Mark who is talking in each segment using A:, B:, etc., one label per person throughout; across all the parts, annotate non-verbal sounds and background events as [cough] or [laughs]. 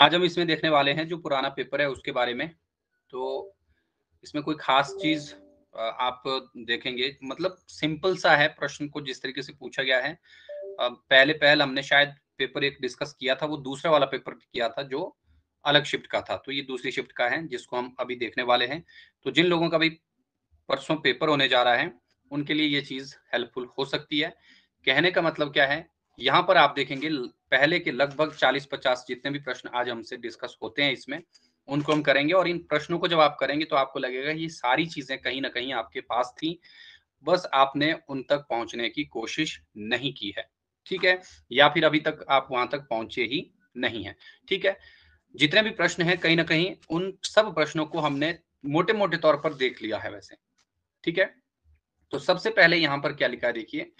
A: आज हम इसमें देखने वाले हैं जो पुराना पेपर है उसके बारे में तो इसमें कोई खास चीज आप देखेंगे मतलब सिंपल सा है प्रश्न को जिस तरीके से पूछा गया है पहले पहल हमने शायद पेपर एक डिस्कस किया था वो दूसरा वाला पेपर किया था जो अलग शिफ्ट का था तो ये दूसरी शिफ्ट का है जिसको हम अभी देखने वाले हैं तो जिन लोगों का भी परसों पेपर होने जा रहा है उनके लिए ये चीज हेल्पफुल हो सकती है कहने का मतलब क्या है यहाँ पर आप देखेंगे पहले के लगभग 40-50 जितने भी प्रश्न आज हमसे डिस्कस होते हैं इसमें उनको हम करेंगे और इन प्रश्नों को जब आप करेंगे तो आपको लगेगा ये सारी चीजें कहीं ना कहीं आपके पास थी बस आपने उन तक पहुंचने की कोशिश नहीं की है ठीक है या फिर अभी तक आप वहां तक पहुंचे ही नहीं है ठीक है जितने भी प्रश्न हैं कहीं ना कहीं उन सब प्रश्नों को हमने मोटे मोटे तौर पर देख लिया है वैसे ठीक है तो सबसे पहले यहां पर क्या लिखा है देखिए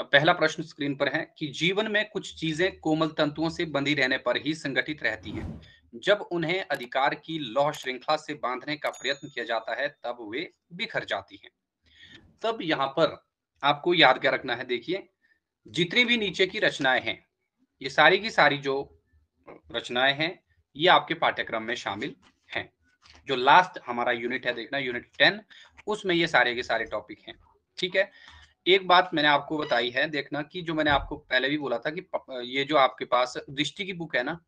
A: पहला प्रश्न स्क्रीन पर है कि जीवन में कुछ चीजें कोमल तंतुओं से बंधी रहने पर ही संगठित रहती हैं जब उन्हें अधिकार की लौह श्रृंखला से बांधने का प्रयत्न किया जाता है तब वे बिखर जाती हैं तब यहाँ पर आपको याद क्या रखना है देखिए जितनी भी नीचे की रचनाएं हैं ये सारी की सारी जो रचनाएं हैं ये आपके पाठ्यक्रम में शामिल हैं जो लास्ट हमारा यूनिट है देखना यूनिट टेन उसमें ये सारे के सारे टॉपिक हैं ठीक है एक बात मैंने आपको बताई है देखना कि जो मैंने आपको पहले भी बोला था कि ये जो आपके पास दृष्टि की बुक है ना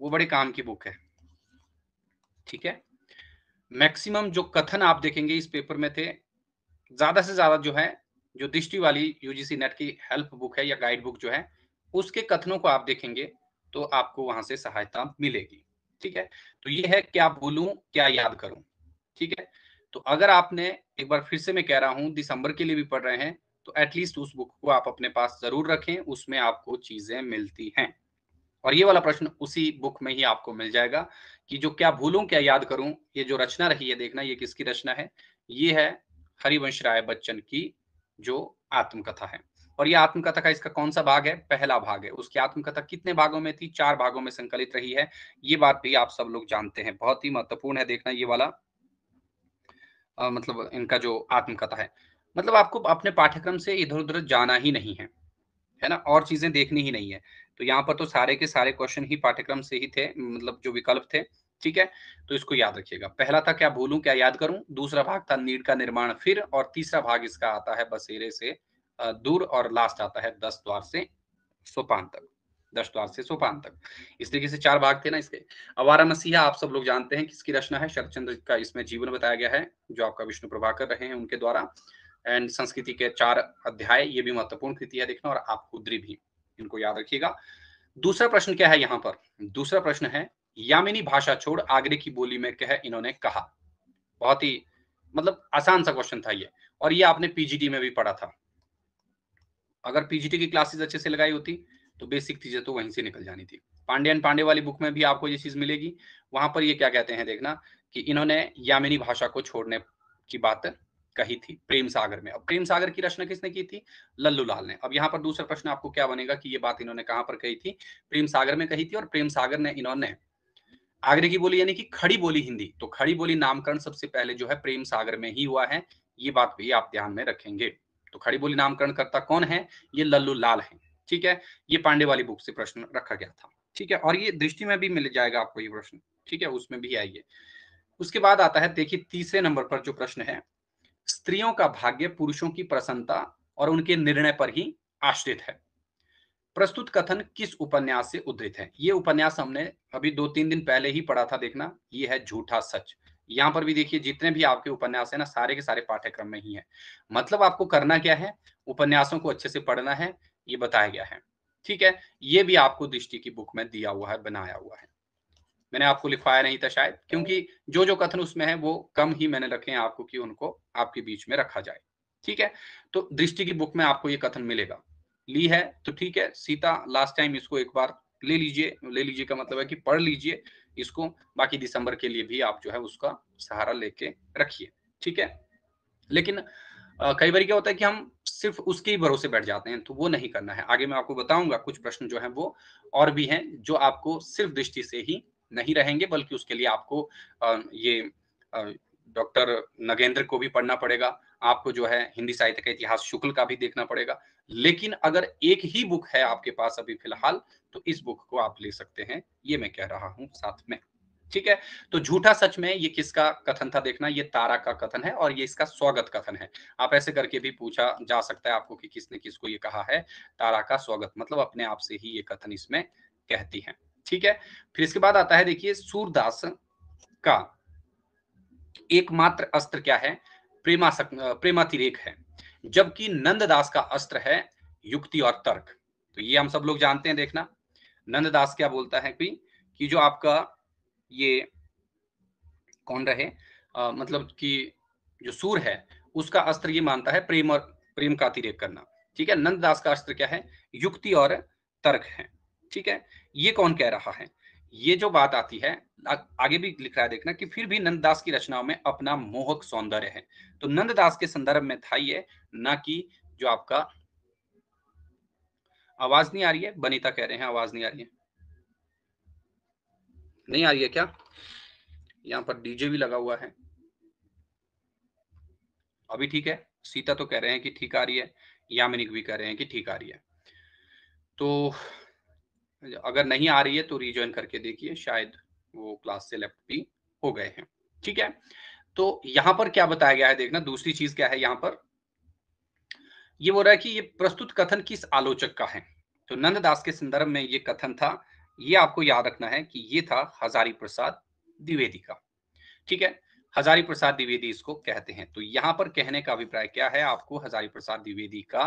A: वो बड़े काम की बुक है ठीक है मैक्सिमम जो कथन आप देखेंगे इस पेपर में थे ज्यादा से ज्यादा जो है जो दृष्टि वाली यूजीसी नेट की हेल्प बुक है या गाइड बुक जो है उसके कथनों को आप देखेंगे तो आपको वहां से सहायता मिलेगी ठीक है तो ये है क्या बोलू क्या याद करूं ठीक है तो अगर आपने एक बार फिर से मैं कह रहा हूं दिसंबर के लिए भी पढ़ रहे हैं तो एटलीस्ट उस बुक को आप अपने पास जरूर रखें उसमें आपको चीजें मिलती हैं और ये वाला प्रश्न उसी बुक में ही आपको मिल जाएगा कि जो क्या भूलूं क्या याद करूं ये जो रचना रही है देखना ये किसकी रचना है ये है हरिवंश राय बच्चन की जो आत्मकथा है और ये आत्मकथा का इसका कौन सा भाग है पहला भाग है उसकी आत्मकथा कितने भागों में थी चार भागों में संकलित रही है ये बात भी आप सब लोग जानते हैं बहुत ही महत्वपूर्ण है देखना ये वाला आ, मतलब इनका जो आत्मकथा है मतलब आपको अपने पाठ्यक्रम से इधर उधर जाना ही नहीं है है ना और चीजें देखनी ही नहीं है तो यहाँ पर तो सारे के सारे क्वेश्चन ही पाठ्यक्रम से ही थे मतलब जो विकल्प थे ठीक है तो इसको याद रखिएगा पहला था क्या भूलूं क्या याद करूं दूसरा भाग था नीड का निर्माण फिर और तीसरा भाग इसका आता है बसेरे से दूर और लास्ट आता है दस द्वार से सोपान तक दस से सोपान तक इस तरीके से चार भाग थे ना इसके अवारा मसीहा आप सब लोग जानते हैं किसकी रचना है शरदचंद्र का इसमें जीवन बताया गया है जो आपका विष्णु प्रभाकर रहे हैं उनके द्वारा एंड संस्कृति के चार अध्याय ये भी महत्वपूर्ण कृति है देखना और आप खुद्री भी इनको याद रखिएगा दूसरा प्रश्न क्या है यहाँ पर दूसरा प्रश्न है यामिनी भाषा छोड़ आगरे की बोली में कह इन्होंने कहा बहुत ही मतलब आसान सा क्वेश्चन था ये और ये आपने पीजीटी में भी पढ़ा था अगर पीजीटी की क्लासेस अच्छे से लगाई होती तो बेसिक चीजें तो वहीं से निकल जानी थी पांडे एंड पांडे वाली बुक में भी आपको ये चीज मिलेगी वहां पर ये क्या कहते हैं देखना कि इन्होंने यामिनी भाषा को छोड़ने की बात कही थी प्रेम सागर में अब प्रेम सागर की रचना किसने की थी लल्लू लाल ने अब यहाँ पर दूसरा प्रश्न आपको क्या बनेगा कि ये बात इन्होंने कहाँ पर कही थी प्रेम सागर में कही थी और प्रेम सागर ने इन्होंने आगरे की बोली यानी कि खड़ी बोली हिंदी तो खड़ी बोली नामकरण सबसे पहले जो है प्रेम सागर में ही हुआ है ये बात भी आप ध्यान में रखेंगे तो खड़ी बोली नामकरण करता कौन है ये लल्लू लाल है ठीक है ये पांडे वाली बुक से प्रश्न रखा गया था ठीक है और ये दृष्टि में भी मिल जाएगा आपको ये प्रश्न ठीक है उसमें भी आइए उसके बाद आता है देखिए तीसरे नंबर पर जो प्रश्न है स्त्रियों का भाग्य पुरुषों की प्रसन्नता और उनके निर्णय पर ही आश्रित है प्रस्तुत कथन किस उपन्यास से उद्धृत है ये उपन्यास हमने अभी दो तीन दिन पहले ही पढ़ा था देखना ये है झूठा सच यहाँ पर भी देखिए जितने भी आपके उपन्यास है ना सारे के सारे पाठ्यक्रम में ही है मतलब आपको करना क्या है उपन्यासों को अच्छे से पढ़ना है ये बताया गया है ठीक है ये भी आपको दृष्टि की बुक में दिया हुआ है बनाया हुआ है मैंने आपको लिखवाया नहीं था शायद क्योंकि जो जो कथन उसमें है वो कम ही मैंने रखे हैं आपको कि उनको आपके बीच में रखा जाए ठीक है तो दृष्टि की बुक में आपको ये कथन मिलेगा ली है तो ठीक है सीता लास्ट टाइम इसको एक बार ले लीजिए ले लीजिए का मतलब है कि पढ़ लीजिए इसको बाकी दिसंबर के लिए भी आप जो है उसका सहारा लेके रखिए ठीक है लेकिन कई बार क्या होता है कि हम सिर्फ उसके ही भरोसे बैठ जाते हैं तो वो नहीं करना है आगे मैं आपको बताऊंगा कुछ प्रश्न जो है वो और भी हैं जो आपको सिर्फ दृष्टि से ही नहीं रहेंगे बल्कि उसके लिए आपको ये डॉक्टर नगेंद्र को भी पढ़ना पड़ेगा आपको जो है हिंदी साहित्य का इतिहास शुक्ल का भी देखना पड़ेगा लेकिन अगर एक ही बुक है आपके पास अभी फिलहाल तो इस बुक को आप ले सकते हैं ये मैं कह रहा हूँ साथ में ठीक है तो झूठा सच में ये किसका कथन था देखना ये तारा का कथन है और ये इसका स्वागत कथन है आप ऐसे करके भी पूछा जा सकता है आपको कि किसने किसको ये कहा है तारा का स्वागत मतलब अपने आप से ही ये कथन इसमें कहती है ठीक है फिर इसके बाद आता है देखिए सूरदास का एकमात्र अस्त्र क्या है प्रेमा सक, प्रेमातिरेक है जबकि नंददास का अस्त्र है युक्ति और तर्क तो ये हम सब लोग जानते हैं देखना नंददास क्या बोलता है कि, कि जो आपका ये कौन रहे आ, मतलब हम्म। कि जो सूर है उसका अस्त्र ये मानता है प्रेम और प्रेम का अतिरेक करना ठीक है नंददास का अस्त्र क्या है युक्ति और तर्क है ठीक है ये कौन कह रहा है ये जो बात आती है आ, आगे भी लिख रहा है देखना कि फिर भी नंददास की रचनाओं में अपना मोहक सौंदर्य है तो नंददास के संदर्भ में था ये ना कि जो आपका आवाज नहीं आ रही है बनीता कह रहे हैं आवाज नहीं आ रही है नहीं आ रही है क्या यहाँ पर डीजे भी लगा हुआ है अभी ठीक है सीता तो कह रहे हैं कि ठीक आ रही है यामिनिक भी कह रहे हैं कि ठीक आ रही है तो अगर नहीं आ रही है तो रिज्वाइन करके देखिए शायद वो क्लास से लेफ्ट भी हो गए हैं ठीक है तो यहां पर क्या बताया गया है देखना दूसरी चीज क्या है यहां पर ये बोल रहा है कि ये प्रस्तुत कथन किस आलोचक का है तो नंददास के संदर्भ में ये कथन था ये आपको याद रखना है कि ये था हजारी प्रसाद द्विवेदी का ठीक है हजारी प्रसाद द्विवेदी इसको कहते हैं तो यहां पर कहने का अभिप्राय क्या है आपको हजारी प्रसाद द्विवेदी का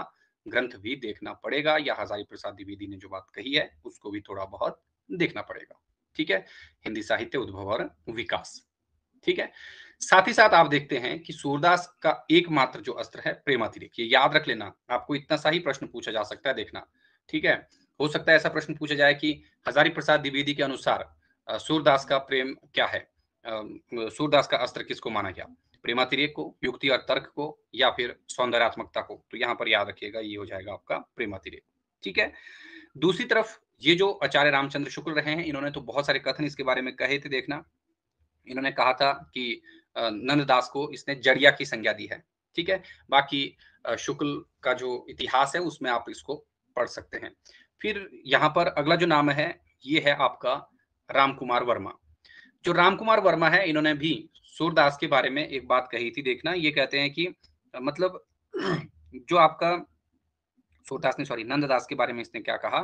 A: ग्रंथ भी देखना पड़ेगा या हजारी प्रसाद द्विवेदी ने जो बात कही है उसको भी थोड़ा बहुत देखना पड़ेगा ठीक है हिंदी साहित्य उद्भव और विकास ठीक है साथ ही साथ आप देखते हैं कि सूरदास का एकमात्र जो अस्त्र है प्रेमातिरिक ये याद रख लेना आपको इतना सा ही प्रश्न पूछा जा सकता है देखना ठीक है हो सकता है ऐसा प्रश्न पूछा जाए कि हजारी प्रसाद द्विवेदी के अनुसार सूरदास का प्रेम क्या है सूरदास का अस्त्र किसको माना गया प्रेमातिरेक को युक्ति और तर्क को या फिर सौंदर्यात्मकता को तो यहाँ पर याद रखिएगा ये हो जाएगा आपका प्रेमातिरेक ठीक है दूसरी तरफ ये जो आचार्य रामचंद्र शुक्ल रहे हैं इन्होंने तो बहुत सारे कथन इसके बारे में कहे थे देखना इन्होंने कहा था कि नंददास को इसने जड़िया की संज्ञा दी है ठीक है बाकी शुक्ल का जो इतिहास है उसमें आप इसको पढ़ सकते हैं फिर यहाँ पर अगला जो नाम है ये है आपका राम कुमार वर्मा जो रामकुमार वर्मा है इन्होंने भी सूरदास के बारे में एक बात कही थी देखना ये कहते हैं कि मतलब जो आपका सूरदास ने सॉरी नंददास के बारे में इसने क्या कहा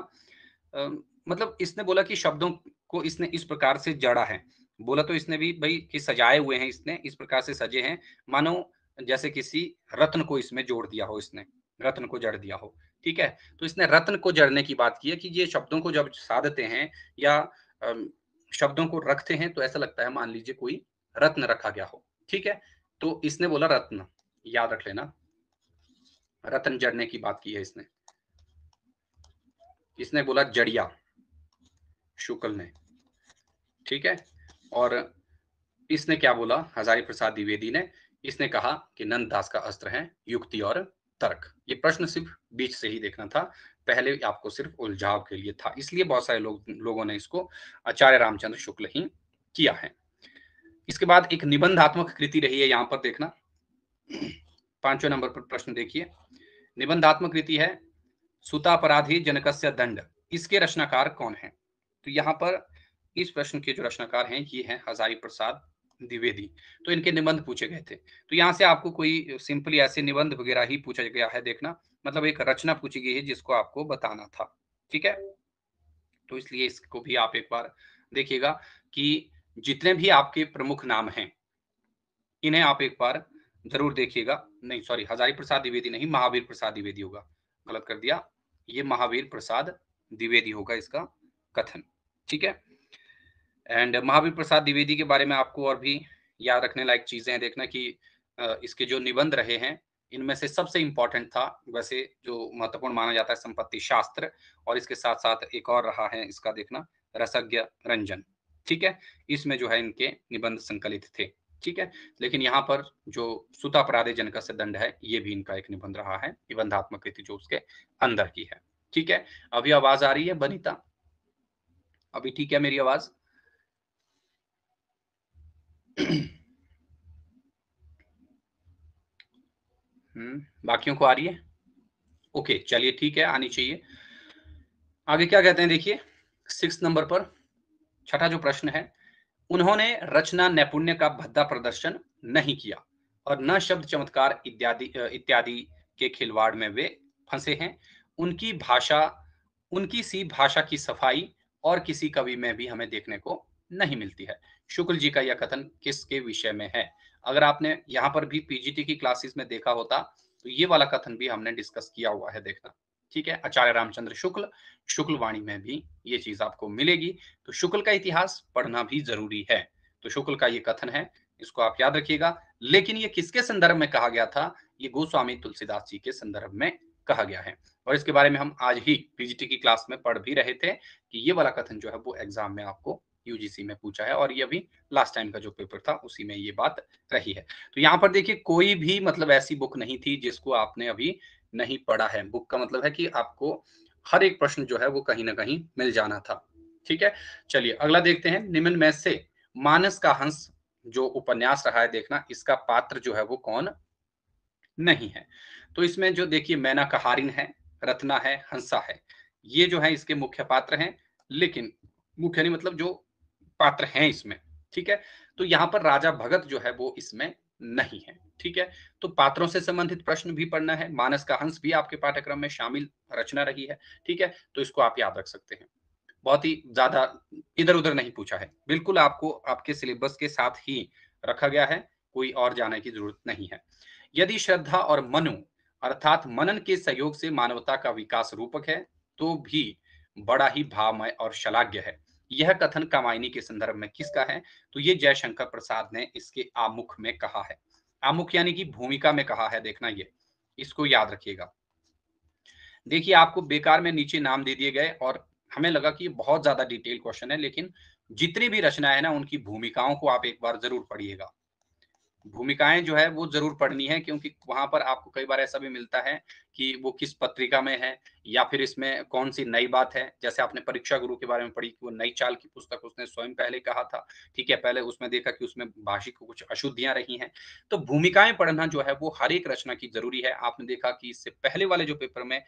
A: मतलब इसने बोला कि शब्दों को इसने इस प्रकार से जड़ा है बोला तो इसने भी भाई कि सजाए हुए हैं इसने इस प्रकार से सजे हैं मानो जैसे किसी रत्न को इसमें जोड़ दिया हो इसने रत्न को जड़ दिया हो ठीक है तो इसने रत्न को जड़ने की बात की है कि ये शब्दों को जब साधते हैं या शब्दों को रखते हैं तो ऐसा लगता है मान लीजिए कोई रत्न रखा गया हो ठीक है तो इसने बोला रत्न याद रख लेना रत्न जड़ने की बात की है इसने इसने बोला जड़िया शुक्ल ने ठीक है और इसने क्या बोला हजारी प्रसाद द्विवेदी ने इसने कहा कि नंद दास का अस्त्र है युक्ति और तर्क ये प्रश्न सिर्फ बीच से ही देखना था पहले आपको सिर्फ उलझाव के लिए था इसलिए बहुत सारे लोग लोगों ने इसको आचार्य रामचंद्र शुक्ल ही किया है इसके बाद एक निबंधात्मक कृति रही है यहां पर देखना पांचवें नंबर पर प्रश्न देखिए निबंधात्मक कृति है सुतापराधी जनकस्य दंड इसके रचनाकार कौन है तो यहाँ पर इस प्रश्न के जो रचनाकार हैं ये हैं हजारी प्रसाद द्विवेदी तो इनके निबंध पूछे गए थे तो यहाँ से आपको कोई सिंपली ऐसे निबंध वगैरह ही पूछा गया है देखना मतलब एक रचना पूछी गई है जिसको आपको बताना था ठीक है तो इसलिए इसको भी आप एक बार देखिएगा कि जितने भी आपके प्रमुख नाम हैं इन्हें आप एक बार जरूर देखिएगा नहीं सॉरी हजारी प्रसाद द्विवेदी नहीं महावीर प्रसाद द्विवेदी होगा गलत कर दिया ये महावीर प्रसाद द्विवेदी होगा इसका कथन ठीक है एंड महावीर प्रसाद द्विवेदी के बारे में आपको और भी याद रखने लायक चीजें हैं देखना कि इसके जो निबंध रहे हैं इनमें से सबसे इंपॉर्टेंट था वैसे जो महत्वपूर्ण माना जाता है संपत्ति शास्त्र और इसके साथ साथ एक और रहा है इसका देखना रसज्ञ रंजन ठीक है इसमें जो है इनके निबंध संकलित थे ठीक है लेकिन यहाँ पर जो सुता अपराधे जनक से दंड है ये भी इनका एक निबंध रहा है निबंधात्मक कृति जो उसके अंदर की है ठीक है अभी आवाज आ रही है बनीता अभी ठीक है मेरी आवाज हम्म, बाकियों को आ रही है ओके चलिए ठीक है आनी चाहिए आगे क्या कहते हैं देखिए सिक्स नंबर पर छठा जो प्रश्न है उन्होंने रचना नैपुण्य का भद्दा प्रदर्शन नहीं किया और न शब्द चमत्कार इत्यादि इत्यादि के खिलवाड़ में वे फंसे हैं उनकी भाषा उनकी सी भाषा की सफाई और किसी कवि में भी हमें देखने को नहीं मिलती है शुक्ल जी का यह कथन किसके विषय में है अगर आपने यहाँ पर भी पीजीटी की क्लासेस में देखा होता तो ये वाला कथन भी हमने डिस्कस किया हुआ है देखना ठीक है आचार्य रामचंद्र शुक्ल शुक्ल वाणी में भी ये चीज आपको मिलेगी तो शुक्ल का इतिहास पढ़ना भी जरूरी है तो शुक्ल का ये कथन है इसको आप याद रखिएगा लेकिन ये किसके संदर्भ में कहा गया था ये गोस्वामी तुलसीदास जी के संदर्भ में कहा गया है और इसके बारे में हम आज ही पीजीटी की क्लास में पढ़ भी रहे थे कि ये वाला कथन जो है वो एग्जाम में आपको यूजीसी में पूछा है और ये अभी लास्ट टाइम का जो पेपर था उसी में ये बात रही है तो यहाँ पर देखिए कोई भी मतलब ऐसी बुक नहीं थी जिसको आपने अभी नहीं पढ़ा है बुक का मतलब है कि आपको हर एक प्रश्न जो है वो कहीं ना कहीं मिल जाना था ठीक है चलिए अगला देखते हैं निम्न में से मानस का हंस जो उपन्यास रहा है देखना इसका पात्र जो है वो कौन नहीं है तो इसमें जो देखिए मैना कहारिन है रत्ना है हंसा है ये जो है इसके मुख्य पात्र हैं लेकिन मुख्य नहीं मतलब जो पात्र हैं इसमें ठीक है तो यहाँ पर राजा भगत जो है वो इसमें नहीं है ठीक है तो पात्रों से संबंधित प्रश्न भी पढ़ना है मानस का हंस भी आपके पाठ्यक्रम में शामिल रचना रही है ठीक है तो इसको आप याद रख सकते हैं बहुत ही ज्यादा इधर उधर नहीं पूछा है बिल्कुल आपको आपके सिलेबस के साथ ही रखा गया है कोई और जाने की जरूरत नहीं है यदि श्रद्धा और मनु अर्थात मनन के सहयोग से मानवता का विकास रूपक है तो भी बड़ा ही भावमय और शलाघ्य है यह कथन कामायनी के संदर्भ में किसका है तो ये जयशंकर प्रसाद ने इसके आमुख में कहा है आमुख यानी कि भूमिका में कहा है देखना ये इसको याद रखिएगा देखिए आपको बेकार में नीचे नाम दे दिए गए और हमें लगा कि बहुत ज्यादा डिटेल क्वेश्चन है लेकिन जितनी भी रचना है ना उनकी भूमिकाओं को आप एक बार जरूर पढ़िएगा भूमिकाएं जो है वो जरूर पढ़नी है क्योंकि वहां पर आपको कई बार ऐसा भी मिलता है कि वो किस पत्रिका में है या फिर इसमें कौन सी नई बात है जैसे आपने परीक्षा गुरु के बारे में पढ़ी कि वो नई चाल की पुस्तक उसने स्वयं पहले कहा था ठीक है पहले उसमें देखा कि उसमें भाषिक कुछ अशुद्धियां रही हैं तो भूमिकाएं पढ़ना जो है वो हर एक रचना की जरूरी है आपने देखा कि इससे पहले वाले जो पेपर में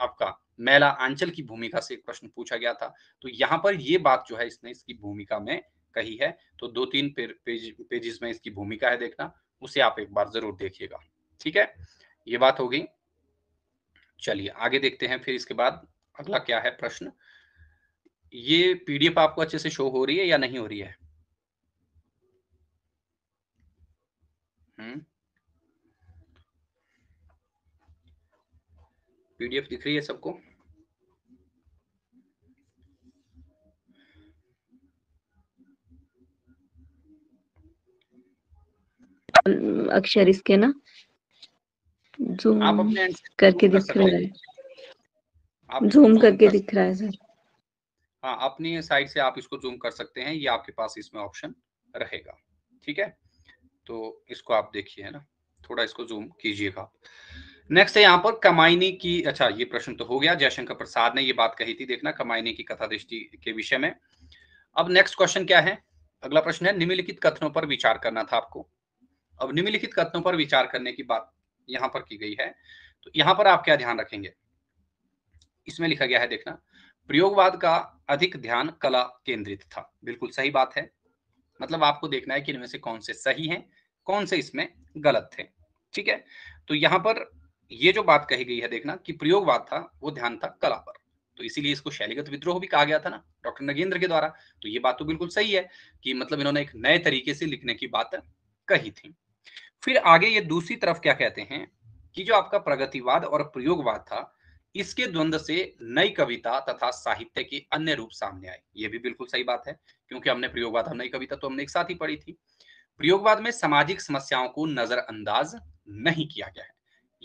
A: आपका महिला आंचल की भूमिका से एक प्रश्न पूछा गया था तो यहाँ पर ये बात जो है इसने इसकी भूमिका में कही है तो दो तीन पेज पेजेस में इसकी भूमिका है देखना उसे आप एक बार जरूर देखिएगा ठीक है ये बात हो गई चलिए आगे देखते हैं फिर इसके बाद अगला क्या है प्रश्न ये पीडीएफ आपको अच्छे से शो हो रही है या नहीं हो रही है हम्म। पीडीएफ दिख रही है सबको अक्षर इसके ना जूम आप अपने करके दिख रहा है जूम करके दिख रहा है सर हाँ अपनी साइड से आप इसको जूम कर सकते हैं ये आपके पास इसमें ऑप्शन रहेगा ठीक है तो इसको आप देखिए है ना थोड़ा इसको जूम कीजिएगा नेक्स्ट है यहाँ पर कमाईनी की अच्छा ये प्रश्न तो हो गया जयशंकर प्रसाद ने ये बात कही थी देखना कमाईनी की कथा दृष्टि के विषय में अब नेक्स्ट क्वेश्चन क्या है अगला प्रश्न है निम्नलिखित कथनों पर विचार करना था आपको अब निम्नलिखित कथनों पर विचार करने की बात यहाँ पर की गई है तो यहां पर आप क्या ध्यान रखेंगे इसमें लिखा गया है देखना प्रयोगवाद का अधिक ध्यान कला केंद्रित था बिल्कुल सही बात है मतलब आपको देखना है कि इनमें से कौन से सही हैं कौन से इसमें गलत थे ठीक है तो यहां पर ये जो बात कही गई है देखना कि प्रयोगवाद था वो ध्यान था कला पर तो इसीलिए इसको शैलीगत विद्रोह भी कहा गया था ना डॉक्टर नगेंद्र के द्वारा तो ये बात तो बिल्कुल सही है कि मतलब इन्होंने एक नए तरीके से लिखने की बात कही थी फिर आगे ये दूसरी तरफ क्या कहते हैं कि जो आपका प्रगतिवाद और प्रयोगवाद था इसके द्वंद से नई कविता तथा साहित्य के अन्य रूप सामने आए ये भी बिल्कुल सही बात है क्योंकि हमने प्रयोगवाद और नई कविता तो हमने एक साथ ही पढ़ी थी प्रयोगवाद में सामाजिक समस्याओं को नजरअंदाज नहीं किया गया है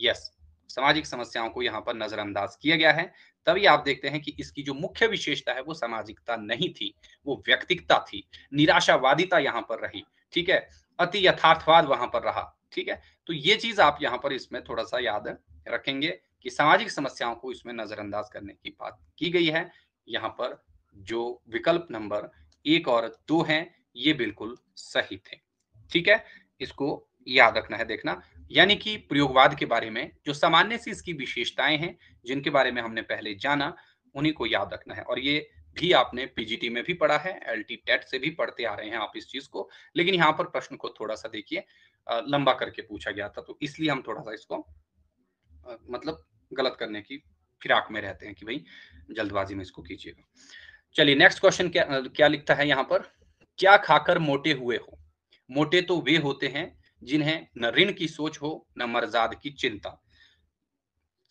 A: यस सामाजिक समस्याओं को यहाँ पर नजरअंदाज किया गया है तभी आप देखते हैं कि इसकी जो मुख्य विशेषता है वो सामाजिकता नहीं थी वो व्यक्तिकता थी निराशावादिता यहाँ पर रही ठीक है अति यथार्थवाद वहां पर रहा ठीक है तो ये चीज आप यहाँ पर इसमें थोड़ा सा याद रखेंगे कि सामाजिक समस्याओं को इसमें नजरअंदाज करने की बात की गई है यहाँ पर जो विकल्प नंबर एक और दो है ये बिल्कुल सही थे ठीक है इसको याद रखना है देखना यानी कि प्रयोगवाद के बारे में जो सामान्य सी इसकी विशेषताएं हैं जिनके बारे में हमने पहले जाना उन्हीं को याद रखना है और ये भी आपने पीजीटी में भी पढ़ा है एल टी टेट से भी पढ़ते आ रहे हैं आप इस चीज को लेकिन यहाँ पर प्रश्न को थोड़ा सा देखिए लंबा करके पूछा गया था तो इसलिए हम थोड़ा सा इसको मतलब गलत करने की फिराक में रहते हैं कि भाई जल्दबाजी में इसको कीजिएगा चलिए नेक्स्ट क्वेश्चन क्या क्या लिखता है यहाँ पर क्या खाकर मोटे हुए हो मोटे तो वे होते हैं जिन्हें न ऋण की सोच हो न मर्जाद की चिंता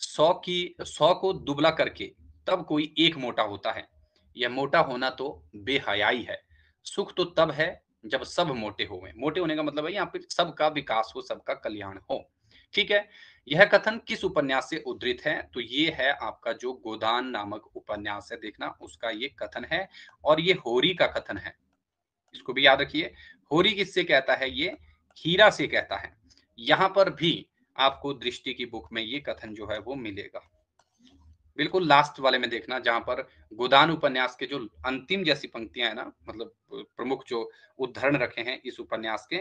A: सौ की सौ को दुबला करके तब कोई एक मोटा होता है यह मोटा होना तो बेहयाई है सुख तो तब है जब सब मोटे हुए मोटे होने का मतलब है यहाँ पे सबका विकास हो सबका कल्याण हो ठीक है यह कथन किस उपन्यास से उद्धृत है तो ये है आपका जो गोदान नामक उपन्यास है देखना उसका ये कथन है और ये होरी का कथन है इसको भी याद रखिए होरी किससे कहता है ये हीरा से कहता है यहां पर भी आपको दृष्टि की बुक में ये कथन जो है वो मिलेगा बिल्कुल लास्ट वाले में देखना जहां पर गोदान उपन्यास के जो अंतिम जैसी पंक्तियां है ना मतलब प्रमुख जो उदाहरण रखे हैं इस उपन्यास के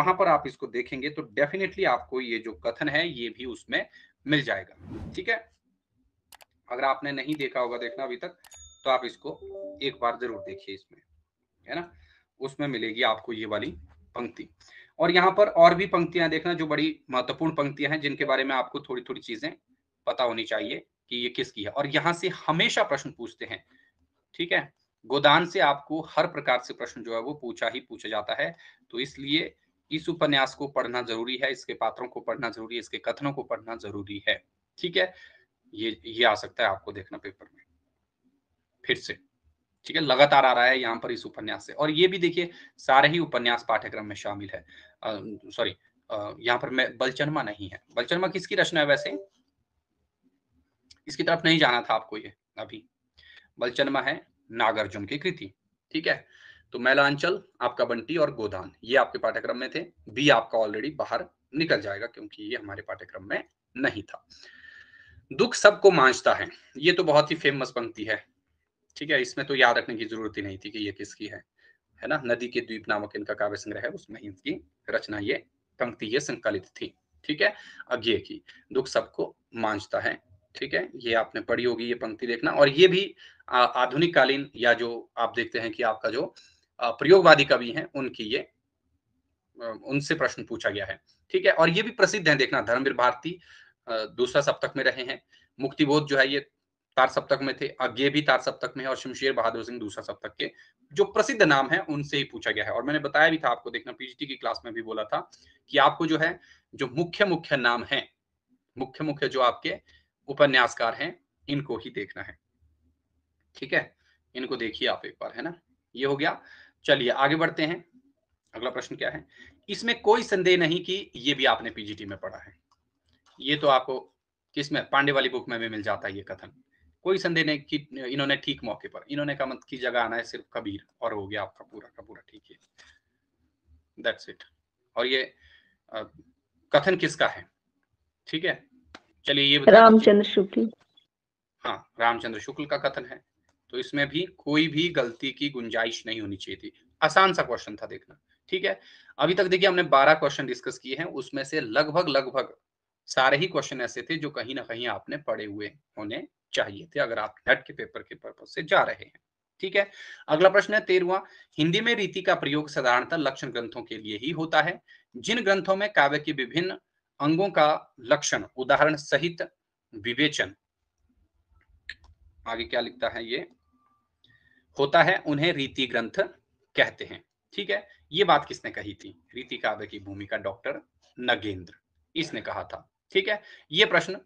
A: वहां पर आप इसको देखेंगे तो डेफिनेटली आपको ये जो कथन है ये भी उसमें मिल जाएगा ठीक है अगर आपने नहीं देखा होगा देखना अभी तक तो आप इसको एक बार जरूर देखिए इसमें है ना उसमें मिलेगी आपको ये वाली पंक्ति और यहाँ पर और भी पंक्तियां देखना जो बड़ी महत्वपूर्ण पंक्तियां हैं जिनके बारे में आपको थोड़ी थोड़ी चीजें पता होनी चाहिए कि ये किसकी है और यहाँ से हमेशा प्रश्न पूछते हैं ठीक है गोदान से आपको हर प्रकार से प्रश्न जो है वो पूछा ही पूछा जाता है तो इसलिए इस उपन्यास को पढ़ना जरूरी है इसके पात्रों को पढ़ना जरूरी है इसके कथनों को पढ़ना जरूरी है ठीक है ये ये आ सकता है आपको देखना पेपर में फिर से ठीक है लगातार आ रहा है यहाँ पर इस उपन्यास से और ये भी देखिए सारे ही उपन्यास पाठ्यक्रम में शामिल है सॉरी यहाँ पर मैं बलचनमा नहीं है बलचनमा किसकी रचना है वैसे इसकी तरफ नहीं जाना था आपको ये अभी बलचनमा है नागार्जुन की कृति ठीक है तो मैलांचल आपका बंटी और गोदान ये आपके पाठ्यक्रम में थे बी आपका ऑलरेडी बाहर निकल जाएगा क्योंकि ये हमारे पाठ्यक्रम में नहीं था दुख सबको मांझता है ये तो बहुत ही फेमस पंक्ति है ठीक है इसमें तो याद रखने की जरूरत ही नहीं थी कि ये किसकी है है ना नदी के द्वीप नामक इनका काव्य संग्रह है उसमें इनकी रचना ये पंक्ति ये संकलित थी ठीक है अज्ञे की दुख सबको मांझता है ठीक है ये आपने पढ़ी होगी ये पंक्ति देखना और ये भी आधुनिक कालीन या जो आप देखते हैं कि आपका जो प्रयोगवादी कवि हैं उनकी ये उनसे प्रश्न पूछा गया है ठीक है और ये भी प्रसिद्ध है देखना धर्मवीर भारती दूसरा सप्तक में रहे हैं मुक्तिबोध जो है ये तार सप्तक में थे अज्ञे भी तार सप्तक में है और शमशेर बहादुर सिंह दूसरा सप्तक के जो प्रसिद्ध नाम है उनसे ही पूछा गया है और मैंने बताया भी था आपको देखना पीजीटी की क्लास में भी बोला था कि आपको जो है जो मुख्य मुख्य नाम है मुख्य मुख्य जो आपके उपन्यासकार हैं इनको ही देखना है ठीक है इनको देखिए आप एक बार है ना ये हो गया चलिए आगे बढ़ते हैं अगला प्रश्न क्या है इसमें कोई संदेह नहीं कि ये भी आपने पीजीटी में पढ़ा है ये तो आपको किसमें पांडे वाली बुक में भी मिल जाता है ये कथन कोई संदेह नहीं कि इन्होंने ठीक मौके पर इन्होंने का मत की जगह आना है सिर्फ कबीर और हो गया आपका पूरा का पूरा ठीक है दैट्स इट और ये कथन किसका है ठीक है चलिए ये रामचंद्र शुक्ल हाँ रामचंद्र शुक्ल का कथन है तो इसमें भी कोई भी गलती की गुंजाइश नहीं होनी चाहिए थी आसान सा क्वेश्चन था देखना ठीक है अभी तक देखिए हमने 12 क्वेश्चन डिस्कस किए हैं उसमें से लगभग लगभग सारे ही क्वेश्चन ऐसे थे जो कहीं ना कहीं आपने पढ़े हुए होने चाहिए थे अगर आप नेट के पेपर के पर्पज से जा रहे हैं ठीक है अगला प्रश्न है तेरवा हिंदी में रीति का प्रयोग साधारणतः लक्षण ग्रंथों के लिए ही होता है जिन ग्रंथों में काव्य की विभिन्न अंगों का लक्षण उदाहरण सहित विवेचन आगे क्या लिखता है ये होता है उन्हें रीति ग्रंथ कहते हैं ठीक है ये बात किसने कही थी रीति काव्य की भूमिका डॉक्टर नगेंद्र इसने कहा था ठीक है ये प्रश्न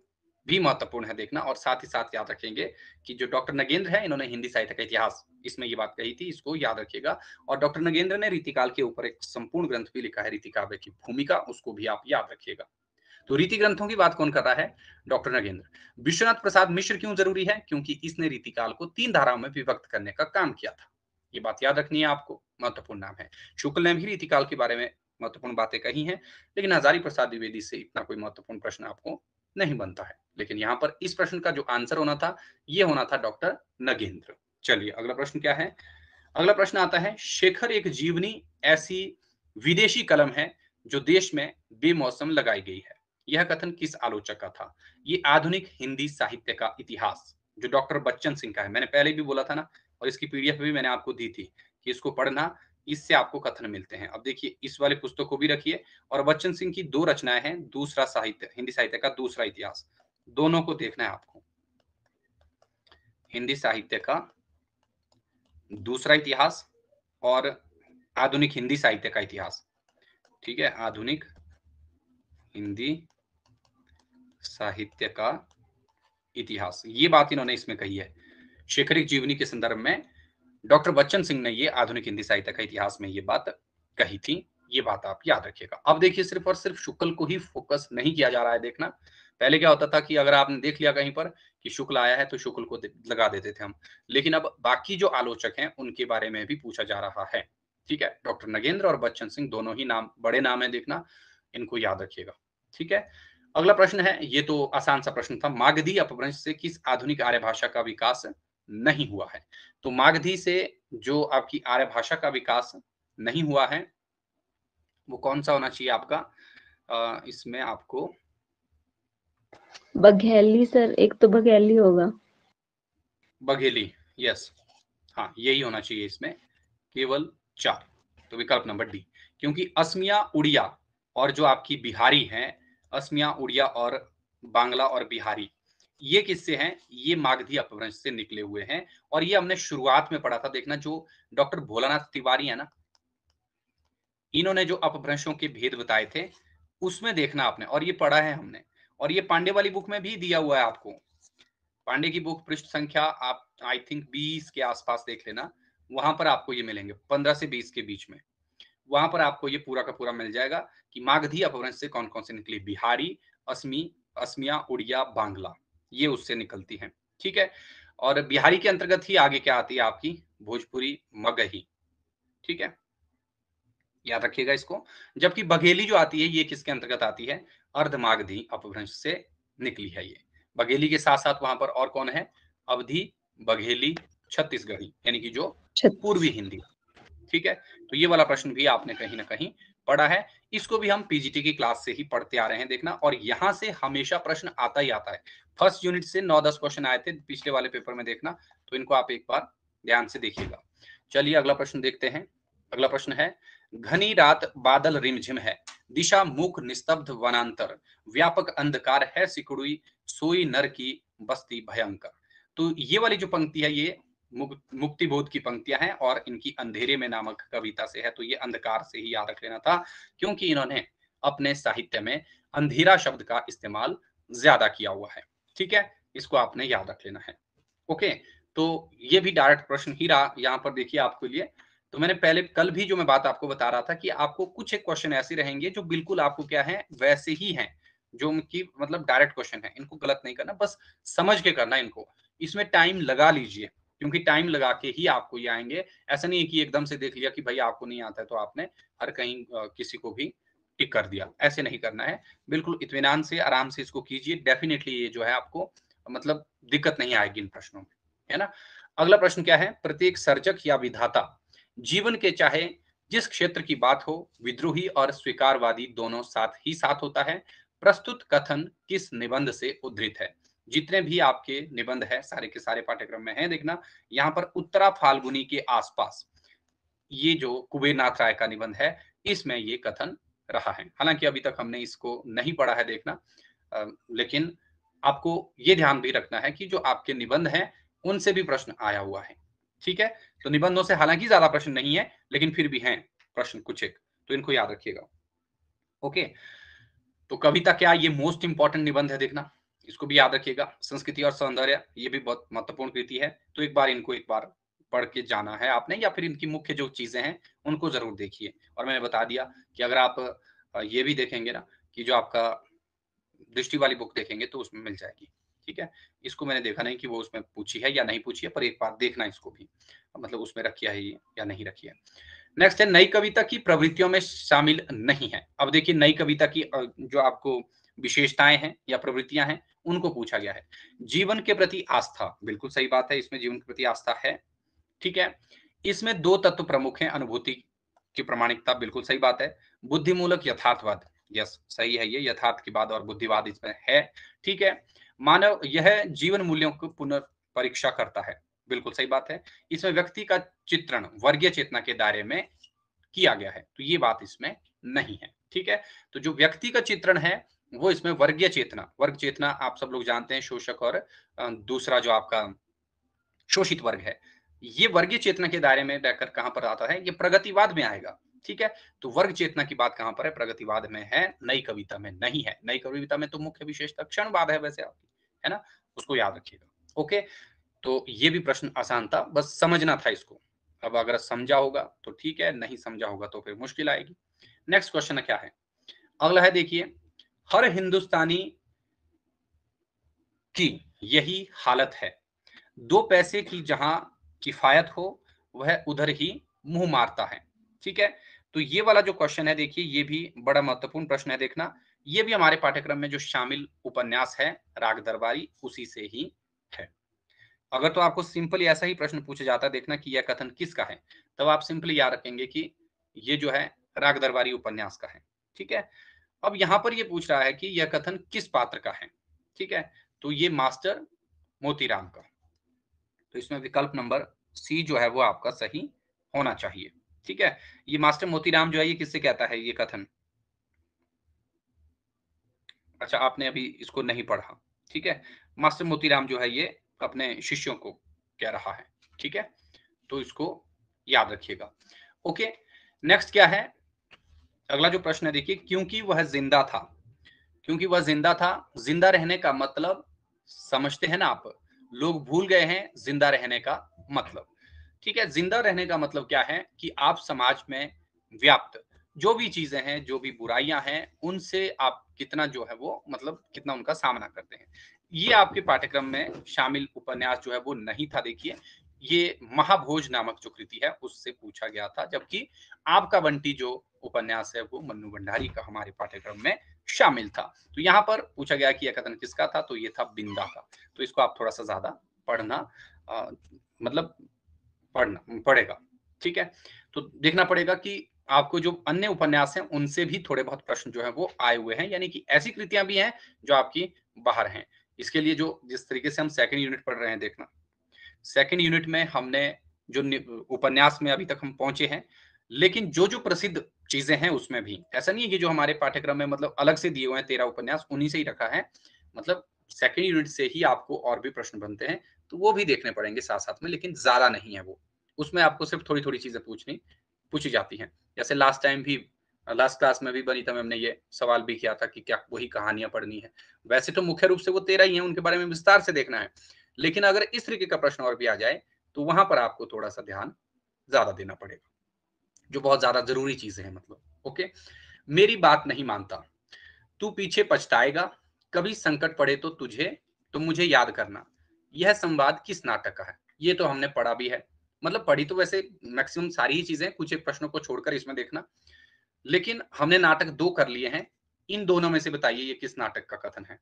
A: भी महत्वपूर्ण है देखना और साथ ही साथ याद रखेंगे कि जो डॉक्टर नगेंद्र है इन्होंने हिंदी साहित्य का इतिहास इसमें ये बात कही थी इसको याद रखिएगा और डॉक्टर नगेंद्र ने रीतिकाल के ऊपर एक संपूर्ण ग्रंथ भी लिखा है रीतिकाव्य की भूमिका उसको भी आप याद रखिएगा तो रीति ग्रंथों की बात कौन कर रहा है डॉक्टर नगेंद्र विश्वनाथ प्रसाद मिश्र क्यों जरूरी है क्योंकि इसने रीतिकाल को तीन धाराओं में विभक्त करने का काम किया था ये बात याद रखनी है आपको महत्वपूर्ण नाम है शुक्ल ने भी रीतिकाल के बारे में महत्वपूर्ण बातें कही हैं लेकिन हजारी प्रसाद द्विवेदी से इतना कोई महत्वपूर्ण प्रश्न आपको नहीं बनता है लेकिन यहाँ पर इस प्रश्न का जो आंसर होना था ये होना था डॉक्टर नगेंद्र चलिए अगला प्रश्न क्या है अगला प्रश्न आता है शेखर एक जीवनी ऐसी विदेशी कलम है जो देश में बेमौसम लगाई गई है यह कथन किस आलोचक का था ये आधुनिक हिंदी साहित्य का इतिहास जो डॉक्टर बच्चन सिंह का है मैंने पहले भी बोला था ना और इसकी पीडीएफ भी मैंने आपको दी थी कि इसको पढ़ना इससे आपको कथन मिलते हैं अब देखिए इस वाले पुस्तक को भी रखिए और बच्चन सिंह की दो रचनाएं हैं दूसरा साहित्य हिंदी साहित्य का दूसरा इतिहास दोनों को देखना है आपको हिंदी साहित्य का दूसरा इतिहास और आधुनिक हिंदी साहित्य का इतिहास ठीक है आधुनिक हिंदी साहित्य का इतिहास ये बात इन्होंने इसमें कही है शेखरिक जीवनी के संदर्भ में डॉक्टर बच्चन सिंह ने ये आधुनिक हिंदी साहित्य का इतिहास में ये बात कही थी ये बात आप याद रखिएगा अब देखिए सिर्फ और सिर्फ शुक्ल को ही फोकस नहीं किया जा रहा है देखना पहले क्या होता था कि अगर आपने देख लिया कहीं पर कि शुक्ल आया है तो शुक्ल को लगा देते थे हम लेकिन अब बाकी जो आलोचक हैं उनके बारे में भी पूछा जा रहा है ठीक है डॉक्टर नगेंद्र और बच्चन सिंह दोनों ही नाम बड़े नाम है देखना इनको याद रखिएगा ठीक है अगला प्रश्न है ये तो आसान सा प्रश्न था मागधी अपभ्रंश से किस आधुनिक आर्य भाषा का विकास नहीं हुआ है तो मागधी से जो आपकी आर्य भाषा का विकास नहीं हुआ है वो कौन सा होना चाहिए आपका आ, इसमें आपको बघेली सर एक तो बघेली होगा बघेली यस हाँ यही होना चाहिए इसमें केवल चार तो विकल्प नंबर डी क्योंकि असमिया उड़िया और जो आपकी बिहारी हैं असमिया उड़िया और बांग्ला और बिहारी ये किससे हैं ये मागधी अपभ्रंश से निकले हुए हैं और ये हमने शुरुआत में पढ़ा था देखना जो डॉक्टर भोलानाथ तिवारी है ना इन्होंने जो अपभ्रंशों के भेद बताए थे उसमें देखना आपने और ये पढ़ा है हमने और ये पांडे वाली बुक में भी दिया हुआ है आपको पांडे की बुक पृष्ठ संख्या आप आई थिंक बीस के आसपास देख लेना वहां पर आपको ये मिलेंगे पंद्रह से बीस के बीच में वहां पर आपको ये पूरा का पूरा मिल जाएगा कि मागधी अपभ्रंश से कौन कौन से निकली बिहारी असमी असमिया उड़िया बांग्ला ये उससे निकलती है ठीक है और बिहारी के अंतर्गत ही आगे क्या आती है आपकी भोजपुरी मगही ठीक है याद रखिएगा इसको जबकि बघेली जो आती है ये किसके अंतर्गत आती है अर्धमागधी अपभ्रंश से निकली है ये बघेली के साथ साथ वहां पर और कौन है अवधि बघेली छत्तीसगढ़ी यानी कि जो पूर्वी हिंदी ठीक है तो ये वाला प्रश्न भी आपने कहीं ना कहीं पढ़ा है इसको भी हम पीजीटी की क्लास से ही पढ़ते आ रहे हैं देखना और यहाँ से हमेशा प्रश्न आता ही आता है फर्स्ट यूनिट से नौ दस क्वेश्चन आए थे पिछले वाले पेपर में देखना तो इनको आप एक बार ध्यान से देखिएगा चलिए अगला प्रश्न देखते हैं अगला प्रश्न है घनी रात बादल रिमझिम है दिशा मुख निस्तब्ध वनांतर व्यापक अंधकार है सिकुड़ी सोई नर की बस्ती भयंकर तो ये वाली जो पंक्ति है ये मुक्ति बोध की पंक्तियां हैं और इनकी अंधेरे में नामक कविता से है तो ये अंधकार से ही याद रख लेना था क्योंकि इन्होंने अपने साहित्य में अंधेरा शब्द का इस्तेमाल ज्यादा किया हुआ है ठीक है इसको आपने याद रख लेना है ओके तो ये भी डायरेक्ट प्रश्न ही रहा यहाँ पर देखिए आपके लिए तो मैंने पहले कल भी जो मैं बात आपको बता रहा था कि आपको कुछ एक क्वेश्चन ऐसे रहेंगे जो बिल्कुल आपको क्या है वैसे ही है जो उनकी मतलब डायरेक्ट क्वेश्चन है इनको गलत नहीं करना बस समझ के करना इनको इसमें टाइम लगा लीजिए क्योंकि टाइम लगा के ही आपको ये आएंगे ऐसा नहीं है कि एकदम से देख लिया कि भाई आपको नहीं आता है तो आपने हर कहीं किसी को भी टिक कर दिया ऐसे नहीं करना है बिल्कुल इतमान से आराम से इसको कीजिए डेफिनेटली ये जो है आपको मतलब दिक्कत नहीं आएगी इन प्रश्नों में है ना अगला प्रश्न क्या है प्रत्येक सर्जक या विधाता जीवन के चाहे जिस क्षेत्र की बात हो विद्रोही और स्वीकारवादी दोनों साथ ही साथ होता है प्रस्तुत कथन किस निबंध से उद्धृत है जितने भी आपके निबंध है सारे के सारे पाठ्यक्रम में है देखना यहाँ पर उत्तरा फाल्गुनी के आसपास ये जो कुबेरनाथ राय का निबंध है इसमें ये कथन रहा है हालांकि अभी तक हमने इसको नहीं पढ़ा है देखना लेकिन आपको ये ध्यान भी रखना है कि जो आपके निबंध है उनसे भी प्रश्न आया हुआ है ठीक है तो निबंधों से हालांकि ज्यादा प्रश्न नहीं है लेकिन फिर भी हैं प्रश्न कुछ एक तो इनको याद रखिएगा ओके तो कविता क्या ये मोस्ट इंपॉर्टेंट निबंध है देखना इसको भी याद रखिएगा संस्कृति और सौंदर्य ये भी बहुत महत्वपूर्ण कृति है तो एक बार इनको एक बार पढ़ के जाना है आपने या फिर इनकी मुख्य जो चीजें हैं उनको जरूर देखिए और मैंने बता दिया कि अगर आप ये भी देखेंगे ना कि जो आपका दृष्टि वाली बुक देखेंगे तो उसमें मिल जाएगी ठीक है इसको मैंने देखा नहीं कि वो उसमें पूछी है या नहीं पूछी है पर एक बार देखना इसको भी मतलब उसमें रखी है या नहीं रखी है नेक्स्ट है नई कविता की प्रवृत्तियों में शामिल नहीं है अब देखिए नई कविता की जो आपको विशेषताएं हैं या प्रवृत्तियां हैं उनको पूछा गया है जीवन के प्रति आस्था बिल्कुल सही बात है इसमें जीवन के प्रति आस्था है ठीक है इसमें दो तत्व प्रमुख हैं अनुभूति की प्रमाणिकता बिल्कुल सही बात है बुद्धिमूलक यथार्थवाद यस सही है ये यथार्थ की बात और बुद्धिवाद इसमें है ठीक है मानव यह जीवन मूल्यों को पुनर्परीक्षा करता है बिल्कुल सही बात है इसमें व्यक्ति का चित्रण वर्गीय चेतना के दायरे में किया गया है तो ये बात इसमें नहीं है ठीक है तो जो व्यक्ति का चित्रण है वो इसमें वर्गीय चेतना वर्ग चेतना आप सब लोग जानते हैं शोषक और दूसरा जो आपका शोषित वर्ग है ये वर्गीय चेतना के दायरे में रहकर कहां पर आता है ये प्रगतिवाद में आएगा ठीक है तो वर्ग चेतना की बात कहां पर है प्रगतिवाद में है नई कविता में नहीं है नई कविता में तो मुख्य विशेषता क्षणवाद है वैसे आपकी है ना उसको याद रखिएगा ओके तो ये भी प्रश्न आसान था बस समझना था इसको अब अगर समझा होगा तो ठीक है नहीं समझा होगा तो फिर मुश्किल आएगी नेक्स्ट क्वेश्चन क्या है अगला है देखिए हर हिंदुस्तानी की यही हालत है दो पैसे की जहां किफायत हो वह उधर ही मुंह मारता है ठीक है तो ये वाला जो क्वेश्चन है देखिए ये भी बड़ा महत्वपूर्ण प्रश्न है देखना ये भी हमारे पाठ्यक्रम में जो शामिल उपन्यास है राग दरबारी उसी से ही है अगर तो आपको सिंपली ऐसा ही प्रश्न पूछा जाता है देखना कि यह कथन किसका है तब तो आप सिंपली याद रखेंगे कि ये जो है राग दरबारी उपन्यास का है ठीक है अब यहां पर ये पूछ रहा है कि यह कथन किस पात्र का है ठीक है तो ये मास्टर मोतीराम का तो इसमें विकल्प नंबर सी जो है वो आपका सही होना चाहिए ठीक है ये मास्टर मोतीराम जो है ये किससे कहता है ये कथन अच्छा आपने अभी इसको नहीं पढ़ा ठीक है मास्टर मोतीराम जो है ये अपने शिष्यों को कह रहा है ठीक है तो इसको याद रखिएगा ओके नेक्स्ट क्या है अगला जो प्रश्न है देखिए क्योंकि वह जिंदा था क्योंकि वह जिंदा था जिंदा रहने का मतलब समझते हैं ना आप लोग भूल गए हैं जिंदा रहने का मतलब ठीक है जिंदा रहने का मतलब क्या है कि आप समाज में व्याप्त जो भी चीजें हैं जो भी बुराइयां हैं उनसे आप कितना जो है वो मतलब कितना उनका सामना करते हैं ये आपके पाठ्यक्रम में शामिल उपन्यास जो है वो नहीं था देखिए ये महाभोज नामक जो कृति है उससे पूछा गया था जबकि आपका बंटी जो उपन्यास है वो मन्नू भंडारी का हमारे पाठ्यक्रम में शामिल था तो यहाँ पर पूछा गया कि यह कथन किसका था तो ये था बिंदा का तो इसको आप थोड़ा सा ज्यादा पढ़ना आ, मतलब पढ़ना पड़ेगा ठीक है तो देखना पड़ेगा कि आपको जो अन्य उपन्यास हैं उनसे भी थोड़े बहुत प्रश्न जो है वो आए हुए हैं यानी कि ऐसी कृतियां भी हैं जो आपकी बाहर हैं इसके लिए जो जिस तरीके से हम सेकंड यूनिट पढ़ रहे हैं देखना सेकेंड यूनिट में हमने जो उपन्यास में अभी तक हम पहुंचे हैं लेकिन जो जो प्रसिद्ध चीजें हैं उसमें भी ऐसा नहीं है कि जो हमारे पाठ्यक्रम में मतलब अलग से दिए हुए हैं तेरह उपन्यास उन्हीं से ही रखा है मतलब सेकेंड यूनिट से ही आपको और भी प्रश्न बनते हैं तो वो भी देखने पड़ेंगे साथ साथ में लेकिन ज्यादा नहीं है वो उसमें आपको सिर्फ थोड़ी थोड़ी चीजें पूछनी पूछी जाती हैं जैसे लास्ट टाइम भी लास्ट क्लास में भी बनी था हमने ये सवाल भी किया था कि क्या वही कहानियां पढ़नी है वैसे तो मुख्य रूप से वो तेरह ही है उनके बारे में विस्तार से देखना है लेकिन अगर इस तरीके का प्रश्न और भी आ जाए तो वहां पर आपको थोड़ा सा ध्यान ज्यादा देना पड़ेगा जो बहुत ज्यादा जरूरी चीजें हैं मतलब ओके मेरी बात नहीं मानता तू पीछे पछताएगा कभी संकट पड़े तो तुझे तो मुझे याद करना यह संवाद किस नाटक का है ये तो हमने पढ़ा भी है मतलब पढ़ी तो वैसे मैक्सिमम सारी ही चीजें कुछ एक प्रश्नों को छोड़कर इसमें देखना लेकिन हमने नाटक दो कर लिए हैं इन दोनों में से बताइए ये किस नाटक का कथन है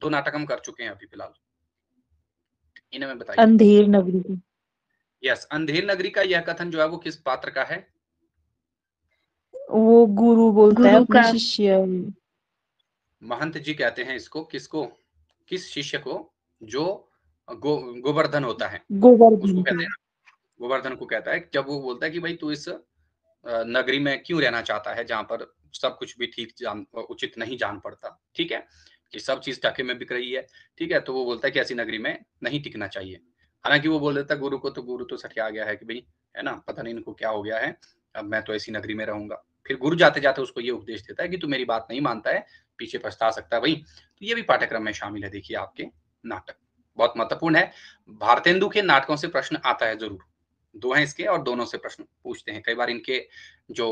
A: दो नाटक हम कर चुके हैं अभी फिलहाल महीने में बताइए अंधेर नगरी की यस अंधेर नगरी का यह कथन जो है वो किस पात्र का है वो गुरु बोलता गुरु है शिष्य महंत जी कहते हैं इसको किसको किस शिष्य को जो गो, गोवर्धन होता है गोवर्धन कहते हैं गोवर्धन को कहता है जब वो बोलता है कि भाई तू इस नगरी में क्यों रहना चाहता है जहां पर सब कुछ भी ठीक जान उचित नहीं जान पड़ता ठीक है कि सब चीज टके में बिक रही है ठीक है तो वो बोलता है कि ऐसी नगरी में नहीं टिकना चाहिए हालांकि वो बोल देता गुरु को तो गुरु तो सठिया गया है कि भाई है ना पता नहीं इनको क्या हो गया है अब मैं तो ऐसी नगरी में रहूंगा फिर गुरु जाते जाते उसको ये उपदेश देता है कि तू मेरी बात नहीं मानता है पीछे पछता सकता है भाई तो ये भी पाठ्यक्रम में शामिल है देखिए आपके नाटक बहुत महत्वपूर्ण है भारतेंदु के नाटकों से प्रश्न आता है जरूर दो हैं इसके और दोनों से प्रश्न पूछते हैं कई बार इनके जो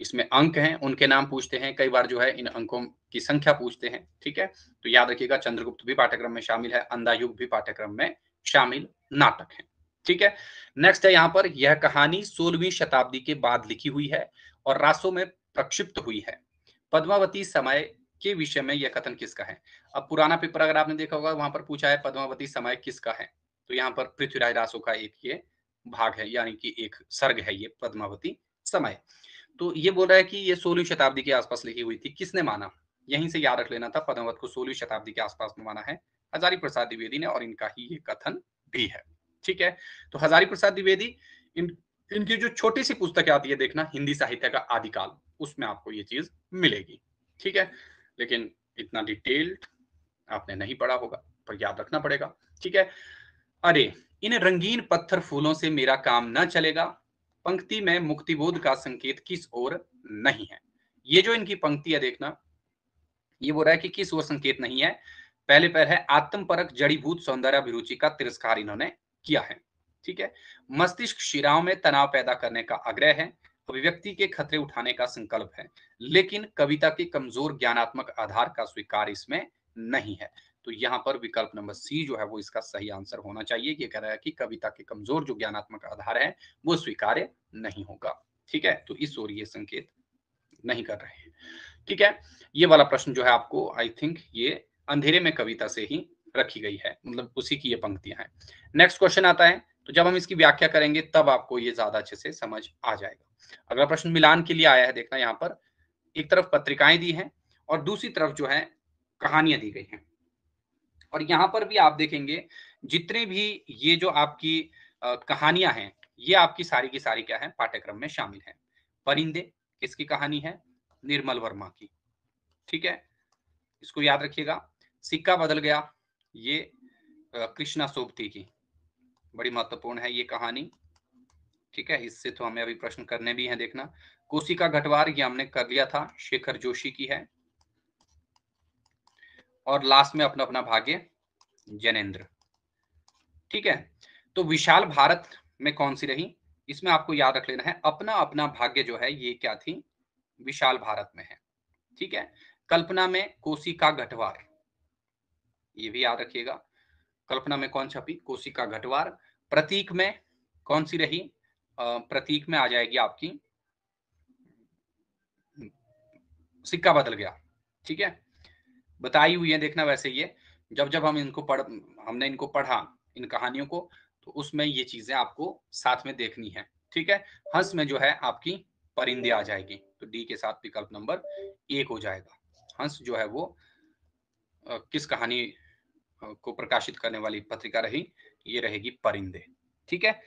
A: इसमें अंक हैं उनके नाम पूछते हैं कई बार जो है इन अंकों की संख्या पूछते हैं ठीक है तो याद रखिएगा चंद्रगुप्त भी पाठ्यक्रम में शामिल है अंधायुग भी पाठ्यक्रम में शामिल नाटक है ठीक है नेक्स्ट है यहाँ पर यह कहानी सोलहवीं शताब्दी के बाद लिखी हुई है और रासो में प्रक्षिप्त हुई है पद्मावती समय के विषय में यह कथन किसका है अब पुराना पेपर अगर आपने देखा होगा वहां पर पूछा है पद्मावती समय किसका है तो यहाँ पर पृथ्वीराज रासो का एक ये भाग है यानी कि एक सर्ग है ये पद्मावती समय तो ये बोल रहा है कि ये सोलह शताब्दी के आसपास लिखी हुई थी किसने माना यहीं से याद रख लेना था पद्मावत को सोलह शताब्दी के आसपास में माना है हजारी प्रसाद द्विवेदी ने और इनका ही ये कथन भी है ठीक है तो हजारी प्रसाद द्विवेदी इन इनकी जो छोटी सी पुस्तक आती है देखना हिंदी साहित्य का आदिकाल उसमें आपको ये चीज मिलेगी ठीक है लेकिन इतना डिटेल्ड आपने नहीं पढ़ा होगा पर याद रखना पड़ेगा ठीक है अरे इन रंगीन पत्थर फूलों से मेरा काम ना चलेगा पंक्ति में मुक्तिबोध का संकेत किस ओर नहीं है ये जो इनकी पंक्ति है देखना ये बोल रहा है कि किस ओर संकेत नहीं है पहले पैर है आत्मपरक जड़ीभूत सौंदर्य अभिरुचि का तिरस्कार इन्होंने किया है ठीक है मस्तिष्क शिराओं में तनाव पैदा करने का आग्रह है अभिव्यक्ति के खतरे उठाने का संकल्प है लेकिन कविता के कमजोर ज्ञानात्मक आधार का स्वीकार इसमें नहीं है तो यहाँ पर विकल्प नंबर सी जो है वो इसका सही आंसर होना चाहिए ये कह रहा है कि कविता के कमजोर जो ज्ञानात्मक आधार है वो स्वीकार्य नहीं होगा ठीक है तो इस ओर ये संकेत नहीं कर रहे हैं ठीक है ये वाला प्रश्न जो है आपको आई थिंक ये अंधेरे में कविता से ही रखी गई है मतलब उसी की ये पंक्तियां हैं नेक्स्ट क्वेश्चन आता है तो जब हम इसकी व्याख्या करेंगे तब आपको ये ज्यादा अच्छे से समझ आ जाएगा अगला प्रश्न मिलान के लिए आया है देखना यहाँ पर एक तरफ पत्रिकाएं दी हैं और दूसरी तरफ जो है कहानियां दी गई हैं और यहाँ पर भी आप देखेंगे जितने भी ये जो आपकी कहानियां हैं ये आपकी सारी की सारी क्या है पाठ्यक्रम में शामिल है परिंदे किसकी कहानी है निर्मल वर्मा की ठीक है इसको याद रखिएगा सिक्का बदल गया ये कृष्णा सोबती की बड़ी महत्वपूर्ण है ये कहानी ठीक है इससे तो हमें अभी प्रश्न करने भी हैं देखना कोसी का घटवार ये हमने कर लिया था शेखर जोशी की है और लास्ट में अपना अपना भाग्य जनेन्द्र ठीक है तो विशाल भारत में कौन सी रही इसमें आपको याद रख लेना है अपना अपना भाग्य जो है ये क्या थी विशाल भारत में है ठीक है कल्पना में कोसी का घटवार ये भी याद रखिएगा कल्पना में कौन छपी कोसी का घटवार प्रतीक में कौन सी रही प्रतीक में आ जाएगी आपकी सिक्का बदल गया ठीक है बताई हुई है देखना वैसे ये जब जब हम इनको पढ़ हमने इनको पढ़ा इन कहानियों को तो उसमें ये चीजें आपको साथ में देखनी है ठीक है हंस में जो है आपकी परिंदे आ जाएगी तो डी के साथ विकल्प नंबर एक हो जाएगा हंस जो है वो किस कहानी को प्रकाशित करने वाली पत्रिका रही ये रहेगी परिंदे ठीक है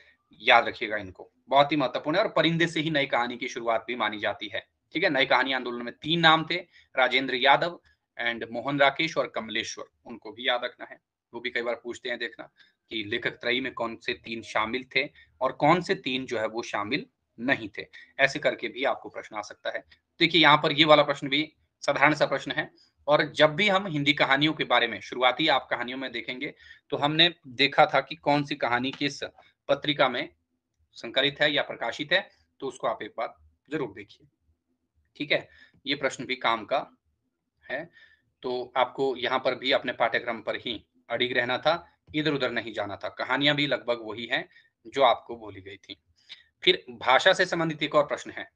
A: याद रखिएगा इनको बहुत ही महत्वपूर्ण है और परिंदे से ही नई कहानी की शुरुआत भी मानी जाती है ठीक है नई कहानी आंदोलन में तीन नाम थे राजेंद्र यादव एंड मोहन राकेश और कमलेश्वर उनको भी याद रखना है वो भी कई बार पूछते हैं देखना कि लेखक त्रयी में कौन से तीन शामिल थे और कौन से तीन जो है वो शामिल नहीं थे ऐसे करके भी आपको प्रश्न आ सकता है देखिए यहाँ पर ये वाला प्रश्न भी साधारण सा प्रश्न है और जब भी हम हिंदी कहानियों के बारे में शुरुआती आप कहानियों में देखेंगे तो हमने देखा था कि कौन सी कहानी किस पत्रिका में संकलित है या प्रकाशित है तो उसको आप एक बार जरूर देखिए ठीक है ये प्रश्न भी काम का है तो आपको यहाँ पर भी अपने पाठ्यक्रम पर ही अड़िग रहना था इधर उधर नहीं जाना था कहानियां भी लगभग वही है जो आपको बोली गई थी फिर भाषा से संबंधित एक और प्रश्न है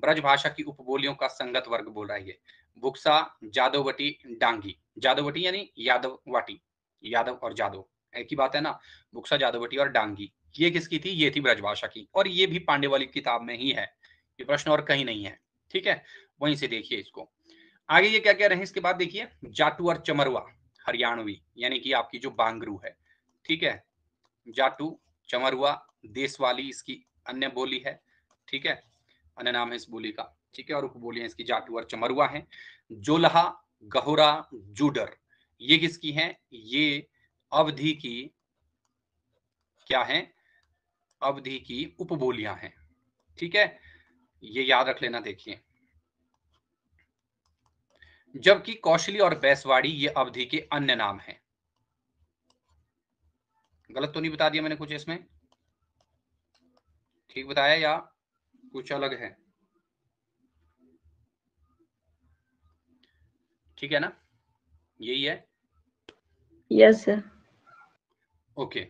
A: ब्रज भाषा की उपबोलियों का संगत वर्ग बोल रहा है बुक्सा जादोवटी डांगी जादोवटी यानी यादव वाटी यादव और जादव एक ही बात है ना बुक्सा जादोवटी और डांगी ये किसकी थी ये थी ब्रजभाषा की और ये भी पांडे वाली किताब में ही है ये प्रश्न और कहीं नहीं है ठीक है वहीं से देखिए इसको आगे ये क्या कह रहे हैं इसके बाद देखिए जाटू और चमरवा हरियाणवी यानी कि आपकी जो बांगरू है ठीक है जाटू चमरुआ देशवाली इसकी अन्य बोली है ठीक है अन्य नाम है इस बोली का ठीक है और उपबोलियां इसकी जाटू और चमरुआ है जोलहा गहोरा जूडर ये किसकी है ये अवधि की क्या है अवधि की उपबोलियां हैं ठीक है ये याद रख लेना देखिए जबकि कौशली और बैसवाड़ी ये अवधि के अन्य नाम हैं गलत तो नहीं बता दिया मैंने कुछ इसमें ठीक बताया या कुछ अलग है ठीक है ना यही है यस yes, ओके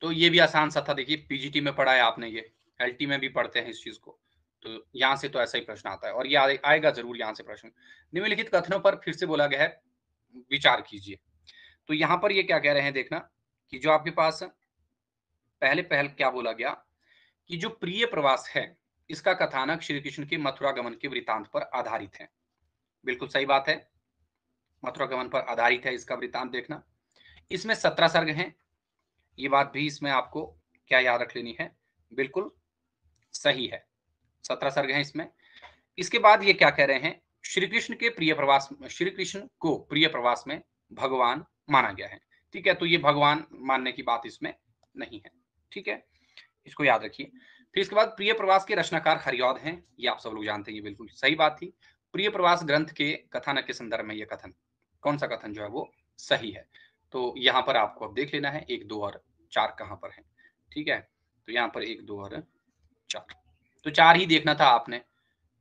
A: तो ये भी आसान सा था देखिए पीजीटी में पढ़ा है आपने ये एलटी में भी पढ़ते हैं इस चीज को तो यहाँ से तो ऐसा ही प्रश्न आता है और ये आ, आएगा जरूर यहाँ से प्रश्न निम्नलिखित कथनों पर फिर से बोला गया है विचार कीजिए तो यहाँ पर ये क्या कह रहे हैं देखना कि जो आपके पास पहले पहल क्या बोला गया कि जो प्रिय प्रवास है इसका कथानक श्री कृष्ण के मथुरा गमन के वृतांत पर आधारित है बिल्कुल सही बात है मथुरा गमन पर आधारित है इसका वृतांत देखना इसमें सत्रह सर्ग हैं ये बात भी इसमें आपको क्या याद रख लेनी है बिल्कुल सही है सत्रह सर्ग हैं इसमें इसके बाद ये क्या कह रहे हैं श्री कृष्ण के प्रिय प्रवास श्री कृष्ण को प्रिय प्रवास में भगवान माना गया है ठीक है तो ये भगवान मानने की बात इसमें नहीं है ठीक है इसको याद रखिए फिर इसके बाद प्रिय प्रवास के रचनाकार हरियोद हैं ये आप सब लोग जानते हैं ये बिल्कुल सही बात थी प्रिय प्रवास ग्रंथ के कथानक के संदर्भ में ये कथन कौन सा कथन जो है वो सही है तो यहाँ पर आपको अब देख लेना है एक दो और चार कहाँ पर है ठीक है तो यहाँ पर एक दो और चार तो चार ही देखना था आपने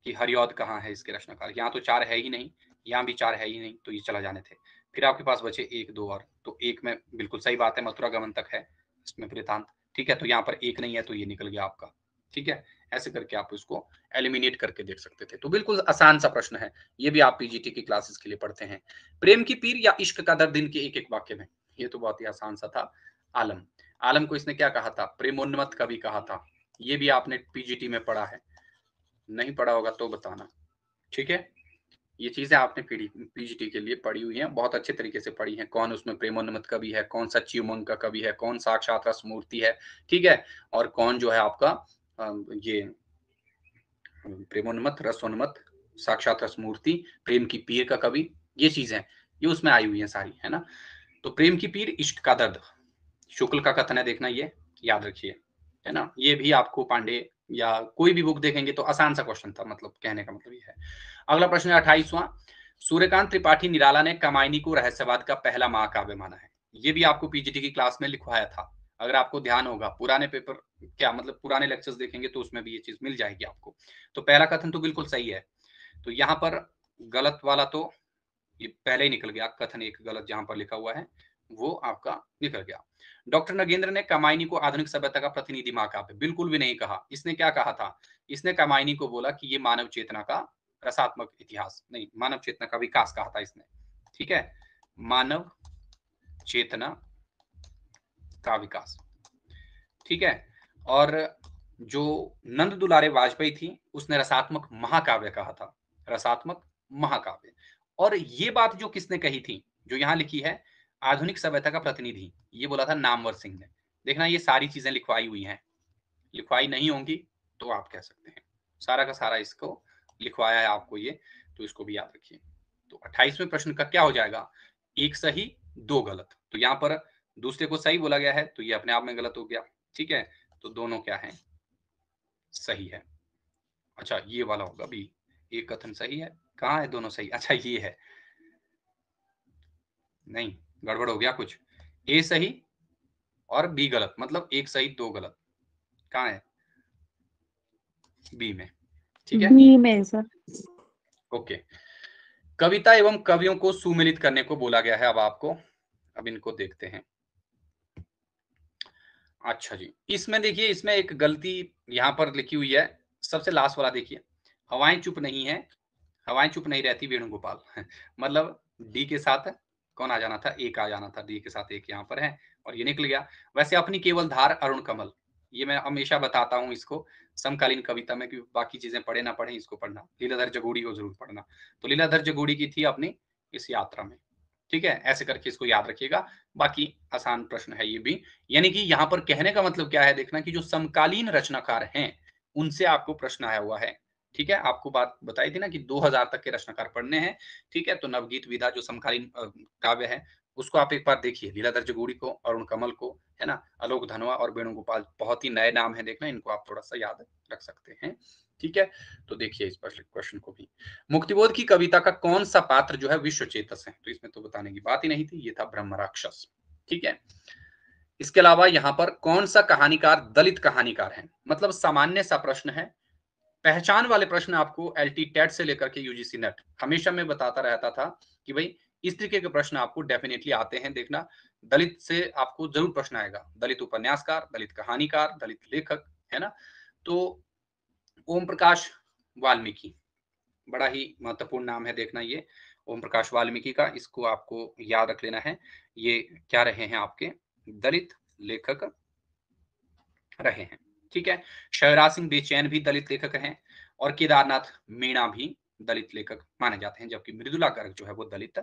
A: कि हरियोद कहाँ है इसके रचनाकार यहाँ तो चार है ही नहीं यहाँ भी चार है ही नहीं तो ये चला जाने थे फिर आपके पास बचे एक दो और तो एक में बिल्कुल सही बात है मथुरा गमन तक है इसमें वृतांत ठीक है तो यहाँ पर एक नहीं है तो ये निकल गया आपका ठीक है ऐसे करके आप इसको एलिमिनेट करके देख सकते थे तो बिल्कुल आसान सा प्रश्न है ये भी आप पीजीटी की क्लासेस के लिए पढ़ते हैं प्रेम की पीर या इश्क का दर्द दिन के एक एक वाक्य में ये तो बहुत ही आसान सा था आलम आलम को इसने क्या कहा था प्रेमोन्मत कवि कहा था ये भी आपने पीजीटी में पढ़ा है नहीं पढ़ा होगा तो बताना ठीक है ये चीजें आपने पीजीटी के लिए पढ़ी हुई हैं बहुत अच्छे तरीके से पढ़ी हैं कौन उसमें प्रेमोन्मत कवि है कौन सच्ची उमंग का कवि है कौन साक्षात रस मूर्ति है ठीक है और कौन जो है आपका ये प्रेमोन्मत रसोन्मत साक्षात रस मूर्ति प्रेम की पीर का कवि ये चीजें ये उसमें आई हुई है सारी है ना तो प्रेम की पीर इश्क का दर्द शुक्ल का कथन है देखना ये याद रखिए है ना ये भी आपको पांडे या कोई भी बुक देखेंगे तो आसान सा क्वेश्चन था मतलब कहने का मतलब ये है अगला प्रश्न है अट्ठाईसवां सूर्यकांत त्रिपाठी निराला ने कमायनी को रहस्यवाद का पहला महाकाव्य माना है ये भी आपको पीजीटी की क्लास में लिखवाया था अगर आपको ध्यान होगा पुराने पेपर क्या मतलब पुराने लेक्चर्स देखेंगे तो उसमें भी ये चीज मिल जाएगी आपको तो पहला कथन तो बिल्कुल सही है तो यहाँ पर गलत वाला तो ये पहले ही निकल गया कथन एक गलत जहां पर लिखा हुआ है वो आपका निकल गया डॉक्टर नगेंद्र ने कमाइनी को आधुनिक सभ्यता का प्रतिनिधि माका पे बिल्कुल भी नहीं कहा इसने क्या कहा था इसने कमाइनी को बोला कि ये मानव चेतना का रसात्मक इतिहास नहीं मानव चेतना का विकास कहा था इसने ठीक है मानव चेतना का विकास ठीक है और जो नंद दुलारे वाजपेयी थी उसने रसात्मक महाकाव्य कहा था रसात्मक महाकाव्य और ये बात जो किसने कही थी जो यहां लिखी है आधुनिक सभ्यता का प्रतिनिधि ये बोला था नामवर सिंह ने देखना ये सारी चीजें लिखवाई हुई हैं लिखवाई नहीं होंगी तो आप कह सकते हैं सारा का सारा इसको लिखवाया है आपको ये तो इसको भी याद रखिए तो अट्ठाईसवें प्रश्न का क्या हो जाएगा एक सही दो गलत तो यहाँ पर दूसरे को सही बोला गया है तो ये अपने आप में गलत हो गया ठीक है तो दोनों क्या है सही है अच्छा ये वाला होगा भी एक कथन सही है कहा है दोनों सही अच्छा ये है नहीं गड़बड़ हो गया कुछ ए सही और बी गलत मतलब एक सही दो गलत कहा है बी में ठीक है बी में सर ओके कविता एवं कवियों को सुमिलित करने को बोला गया है अब आपको अब इनको देखते हैं अच्छा जी इसमें देखिए इसमें एक गलती यहां पर लिखी हुई है सबसे लास्ट वाला देखिए हवाएं चुप नहीं है हवाएं चुप नहीं रहती वेणुगोपाल [laughs] मतलब डी के साथ कौन आ जाना था एक आ जाना था डी के साथ एक यहाँ पर है और ये निकल गया वैसे अपनी केवल धार अरुण कमल ये मैं हमेशा बताता हूँ इसको समकालीन कविता में कि बाकी चीजें पढ़े ना पढ़े इसको पढ़ना लीलाधर जगोड़ी को जरूर पढ़ना तो लीलाधर जगोड़ी की थी अपनी इस यात्रा में ठीक है ऐसे करके इसको याद रखिएगा बाकी आसान प्रश्न है ये भी यानी कि यहाँ पर कहने का मतलब क्या है देखना कि जो समकालीन रचनाकार हैं उनसे आपको प्रश्न आया हुआ है ठीक है आपको बात बताई थी ना कि 2000 तक के रचनाकार पढ़ने हैं ठीक है तो नवगीत विधा जो समकालीन काव्य है उसको आप एक बार देखिए लीलाधर जगूड़ी को अरुण कमल को है ना अलोक धनवा और वेणुगोपाल बहुत ही नए नाम है देखना इनको आप थोड़ा सा याद रख सकते हैं ठीक है तो देखिए इस क्वेश्चन को भी मुक्तिबोध की कविता का कौन सा पात्र जो है विश्व चेतस है तो इसमें तो बताने की बात ही नहीं थी ये था ब्रह्म राक्षस ठीक है इसके अलावा यहाँ पर कौन सा कहानीकार दलित कहानीकार है मतलब सामान्य सा प्रश्न है पहचान वाले प्रश्न आपको एल टी टेट से लेकर के यूजीसी नेट हमेशा मैं बताता रहता था कि भाई इस तरीके के प्रश्न आपको डेफिनेटली आते हैं देखना दलित से आपको जरूर प्रश्न आएगा दलित उपन्यासकार दलित कहानीकार दलित लेखक है ना तो ओम प्रकाश वाल्मीकि बड़ा ही महत्वपूर्ण नाम है देखना ये ओम प्रकाश वाल्मीकि का इसको आपको याद रख लेना है ये क्या रहे हैं आपके दलित लेखक रहे हैं ठीक है शहरा सिंह बेचैन भी दलित लेखक हैं और केदारनाथ मीणा भी दलित लेखक माने जाते हैं जबकि मृदुला गर्ग जो है वो दलित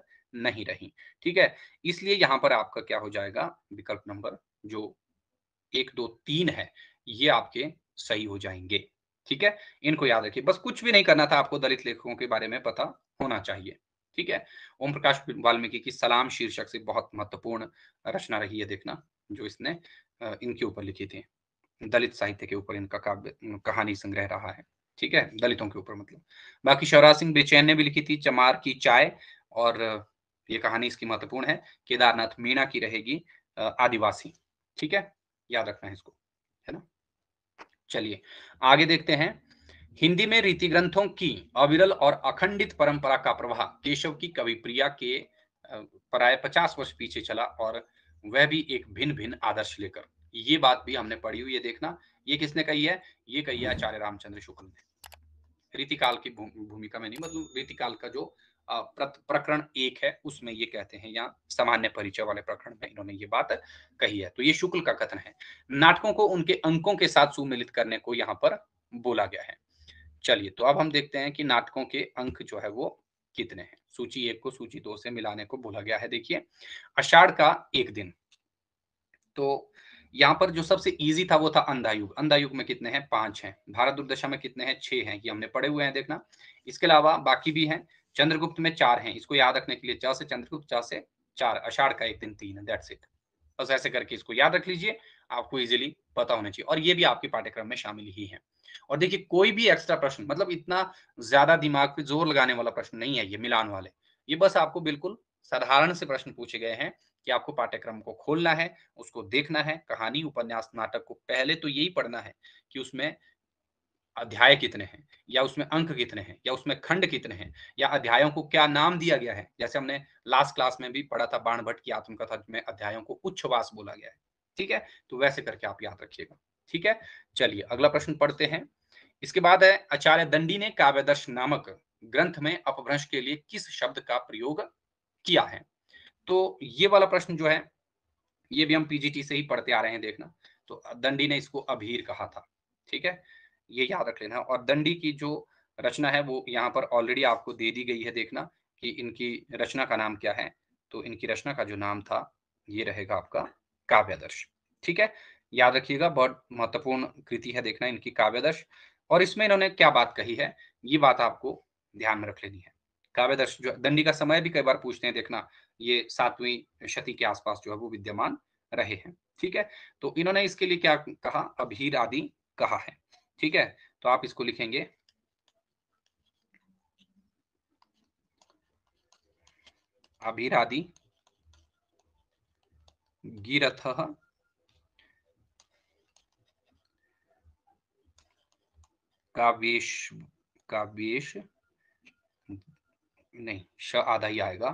A: नहीं रही ठीक है इसलिए यहाँ पर आपका क्या हो जाएगा विकल्प नंबर जो एक दो तीन है ये आपके सही हो जाएंगे ठीक है इनको याद रखिए बस कुछ भी नहीं करना था आपको दलित लेखकों के बारे में पता होना चाहिए ठीक है ओम प्रकाश वाल्मीकि की सलाम शीर्षक से बहुत महत्वपूर्ण रचना रही है देखना जो इसने इनके ऊपर लिखी थी दलित साहित्य के ऊपर इनका काव्य कहानी संग्रह रहा है ठीक है दलितों के ऊपर मतलब बाकी शौराज सिंह बेचैन ने भी लिखी थी चमार की चाय और ये कहानी इसकी महत्वपूर्ण है केदारनाथ मीणा की रहेगी आदिवासी ठीक है याद रखना है इसको है ना चलिए आगे देखते हैं हिंदी में रीति ग्रंथों की अविरल और अखंडित परंपरा का प्रवाह केशव की कवि प्रिया के पराय पचास वर्ष पीछे चला और वह भी एक भिन्न भिन्न आदर्श लेकर ये बात भी हमने पढ़ी हुई है देखना ये किसने कही है ये कही है आचार्य रामचंद्र शुक्ल ने रीतिकाल की भूमिका में नहीं मतलब रीतिकाल का जो प्रकरण एक है उसमें ये कहते हैं या सामान्य परिचय वाले प्रकरण में इन्होंने ये बात कही है तो ये शुक्ल का कथन है नाटकों को उनके अंकों के साथ सुमिलित करने को यहाँ पर बोला गया है चलिए तो अब हम देखते हैं कि नाटकों के अंक जो है वो कितने हैं सूची एक को सूची दो से मिलाने को बोला गया है देखिए अषाढ़ का एक दिन तो यहाँ पर जो सबसे इजी था वो था अंधायुग अंधायुग में कितने हैं पांच हैं भारत दुर्दशा में कितने हैं छह हैं ये हमने पढ़े हुए हैं देखना इसके अलावा बाकी भी हैं चंद्रगुप्त में चार हैं इसको याद रखने के लिए चार से चंद्रगुप्त चार से चार अषाढ़ का एक दिन तीन है दैट्स इट बस ऐसे करके इसको याद रख लीजिए आपको इजिली पता होना चाहिए और ये भी आपके पाठ्यक्रम में शामिल ही है और देखिए कोई भी एक्स्ट्रा प्रश्न मतलब इतना ज्यादा दिमाग पे जोर लगाने वाला प्रश्न नहीं है ये मिलान वाले ये बस आपको बिल्कुल साधारण से प्रश्न पूछे गए हैं कि आपको पाठ्यक्रम को खोलना है उसको देखना है कहानी उपन्यास नाटक को पहले तो यही पढ़ना है कि उसमें अध्याय कितने हैं या उसमें अंक कितने हैं या उसमें खंड कितने हैं या अध्यायों को क्या नाम दिया गया है जैसे हमने लास्ट क्लास में भी पढ़ा था बाण भट्ट की आत्मकथा में अध्यायों को उच्छवास बोला गया है ठीक है तो वैसे करके आप याद रखिएगा ठीक है चलिए अगला प्रश्न पढ़ते हैं इसके बाद है आचार्य दंडी ने काव्यदर्श नामक ग्रंथ में अपभ्रंश के लिए किस शब्द का प्रयोग किया है तो ये वाला प्रश्न जो है ये भी हम पीजीटी से ही पढ़ते आ रहे हैं देखना तो दंडी ने इसको अभीर कहा था ठीक है ये याद रख लेना और दंडी की जो रचना है वो यहाँ पर ऑलरेडी आपको दे दी गई है देखना कि इनकी रचना का नाम क्या है तो इनकी रचना का जो नाम था ये रहेगा आपका काव्यादर्श ठीक है याद रखिएगा बहुत महत्वपूर्ण कृति है देखना इनकी काव्यदर्श और इसमें इन्होंने क्या बात कही है ये बात आपको ध्यान में रख लेनी है काव्य दंडी का समय भी कई बार पूछते हैं देखना ये सातवीं शती के आसपास जो है वो विद्यमान रहे हैं ठीक है तो इन्होंने इसके लिए क्या कहा अभीर आदि कहा है ठीक है तो आप इसको लिखेंगे अभीर आदि गिरथ काव्येश काव्येश नहीं श आधा ही आएगा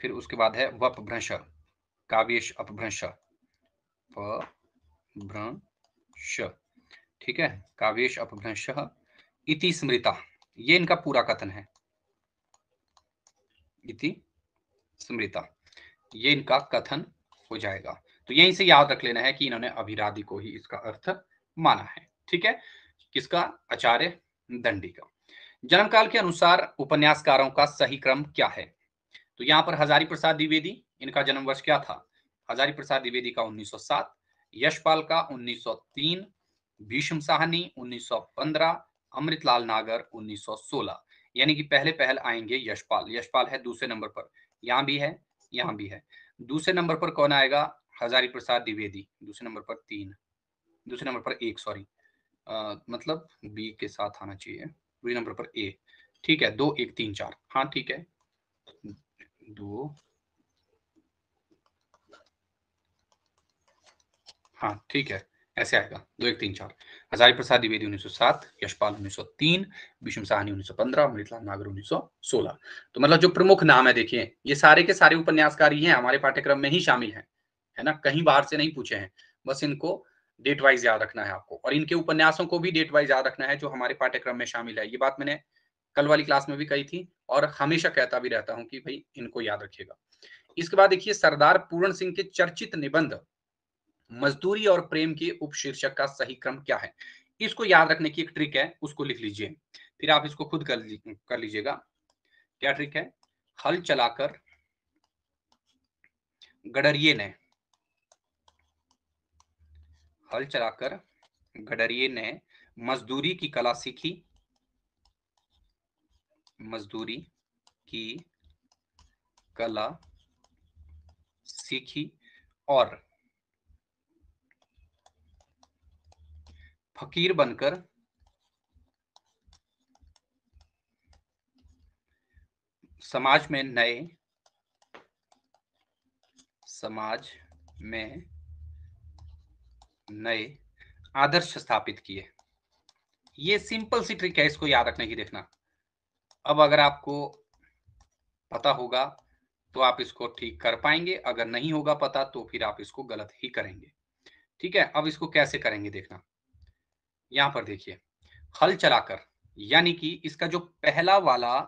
A: फिर उसके बाद है वपभ्रंश काव्यश अपभ्रंश भ्रंश ठीक है काव्यश अपभ्रंश इति स्मृता ये इनका पूरा कथन है इति स्मृता ये इनका कथन हो जाएगा तो यहीं से याद रख लेना है कि इन्होंने अभिराधि को ही इसका अर्थ माना है ठीक है किसका आचार्य दंडी का जन्म काल के अनुसार उपन्यासकारों का सही क्रम क्या है तो यहाँ पर हजारी प्रसाद द्विवेदी इनका जन्म वर्ष क्या था हजारी प्रसाद द्विवेदी का 1907 यशपाल का 1903 भीष्म साहनी 1915 अमृतलाल नागर 1916 यानी कि पहले पहल आएंगे यशपाल यशपाल है दूसरे नंबर पर यहाँ भी है यहाँ भी है दूसरे नंबर पर कौन आएगा हजारी प्रसाद द्विवेदी दूसरे नंबर पर तीन दूसरे नंबर पर एक सॉरी मतलब बी के साथ आना चाहिए दूसरे तो नंबर पर ए ठीक है दो एक तीन चार हाँ ठीक है दो हाँ ठीक है ऐसे आएगा दो एक तीन चार हजारी प्रसाद द्विवेदी सात यशपाल तीन भीष्म साहनी पंद्रह मृतलाल नागर सोलह तो मतलब जो प्रमुख नाम है देखिए ये सारे के सारे ही हैं हमारे पाठ्यक्रम में ही शामिल हैं है ना कहीं बाहर से नहीं पूछे हैं बस इनको डेट वाइज याद रखना है आपको और इनके उपन्यासों को भी डेट वाइज याद रखना है जो हमारे पाठ्यक्रम में शामिल है ये बात मैंने कल वाली क्लास में भी कही थी और हमेशा कहता भी रहता हूं कि भाई इनको याद रखिएगा इसके बाद देखिए सरदार पूर्ण सिंह के चर्चित निबंध मजदूरी और प्रेम के उपशीर्षक का सही क्रम क्या है इसको याद रखने की एक ट्रिक है उसको लिख लीजिए फिर आप इसको खुद कर कर लीजिएगा क्या ट्रिक है हल चलाकर गडरिए ने हल चलाकर गडरिए ने मजदूरी की कला सीखी मजदूरी की कला सीखी और फकीर बनकर समाज में नए समाज में नए आदर्श स्थापित किए ये सिंपल सी ट्रिक है इसको याद रखने की देखना अब अगर आपको पता होगा तो आप इसको ठीक कर पाएंगे अगर नहीं होगा पता तो फिर आप इसको गलत ही करेंगे ठीक है अब इसको कैसे करेंगे देखना यहां पर देखिए हल चलाकर यानी कि इसका जो पहला वाला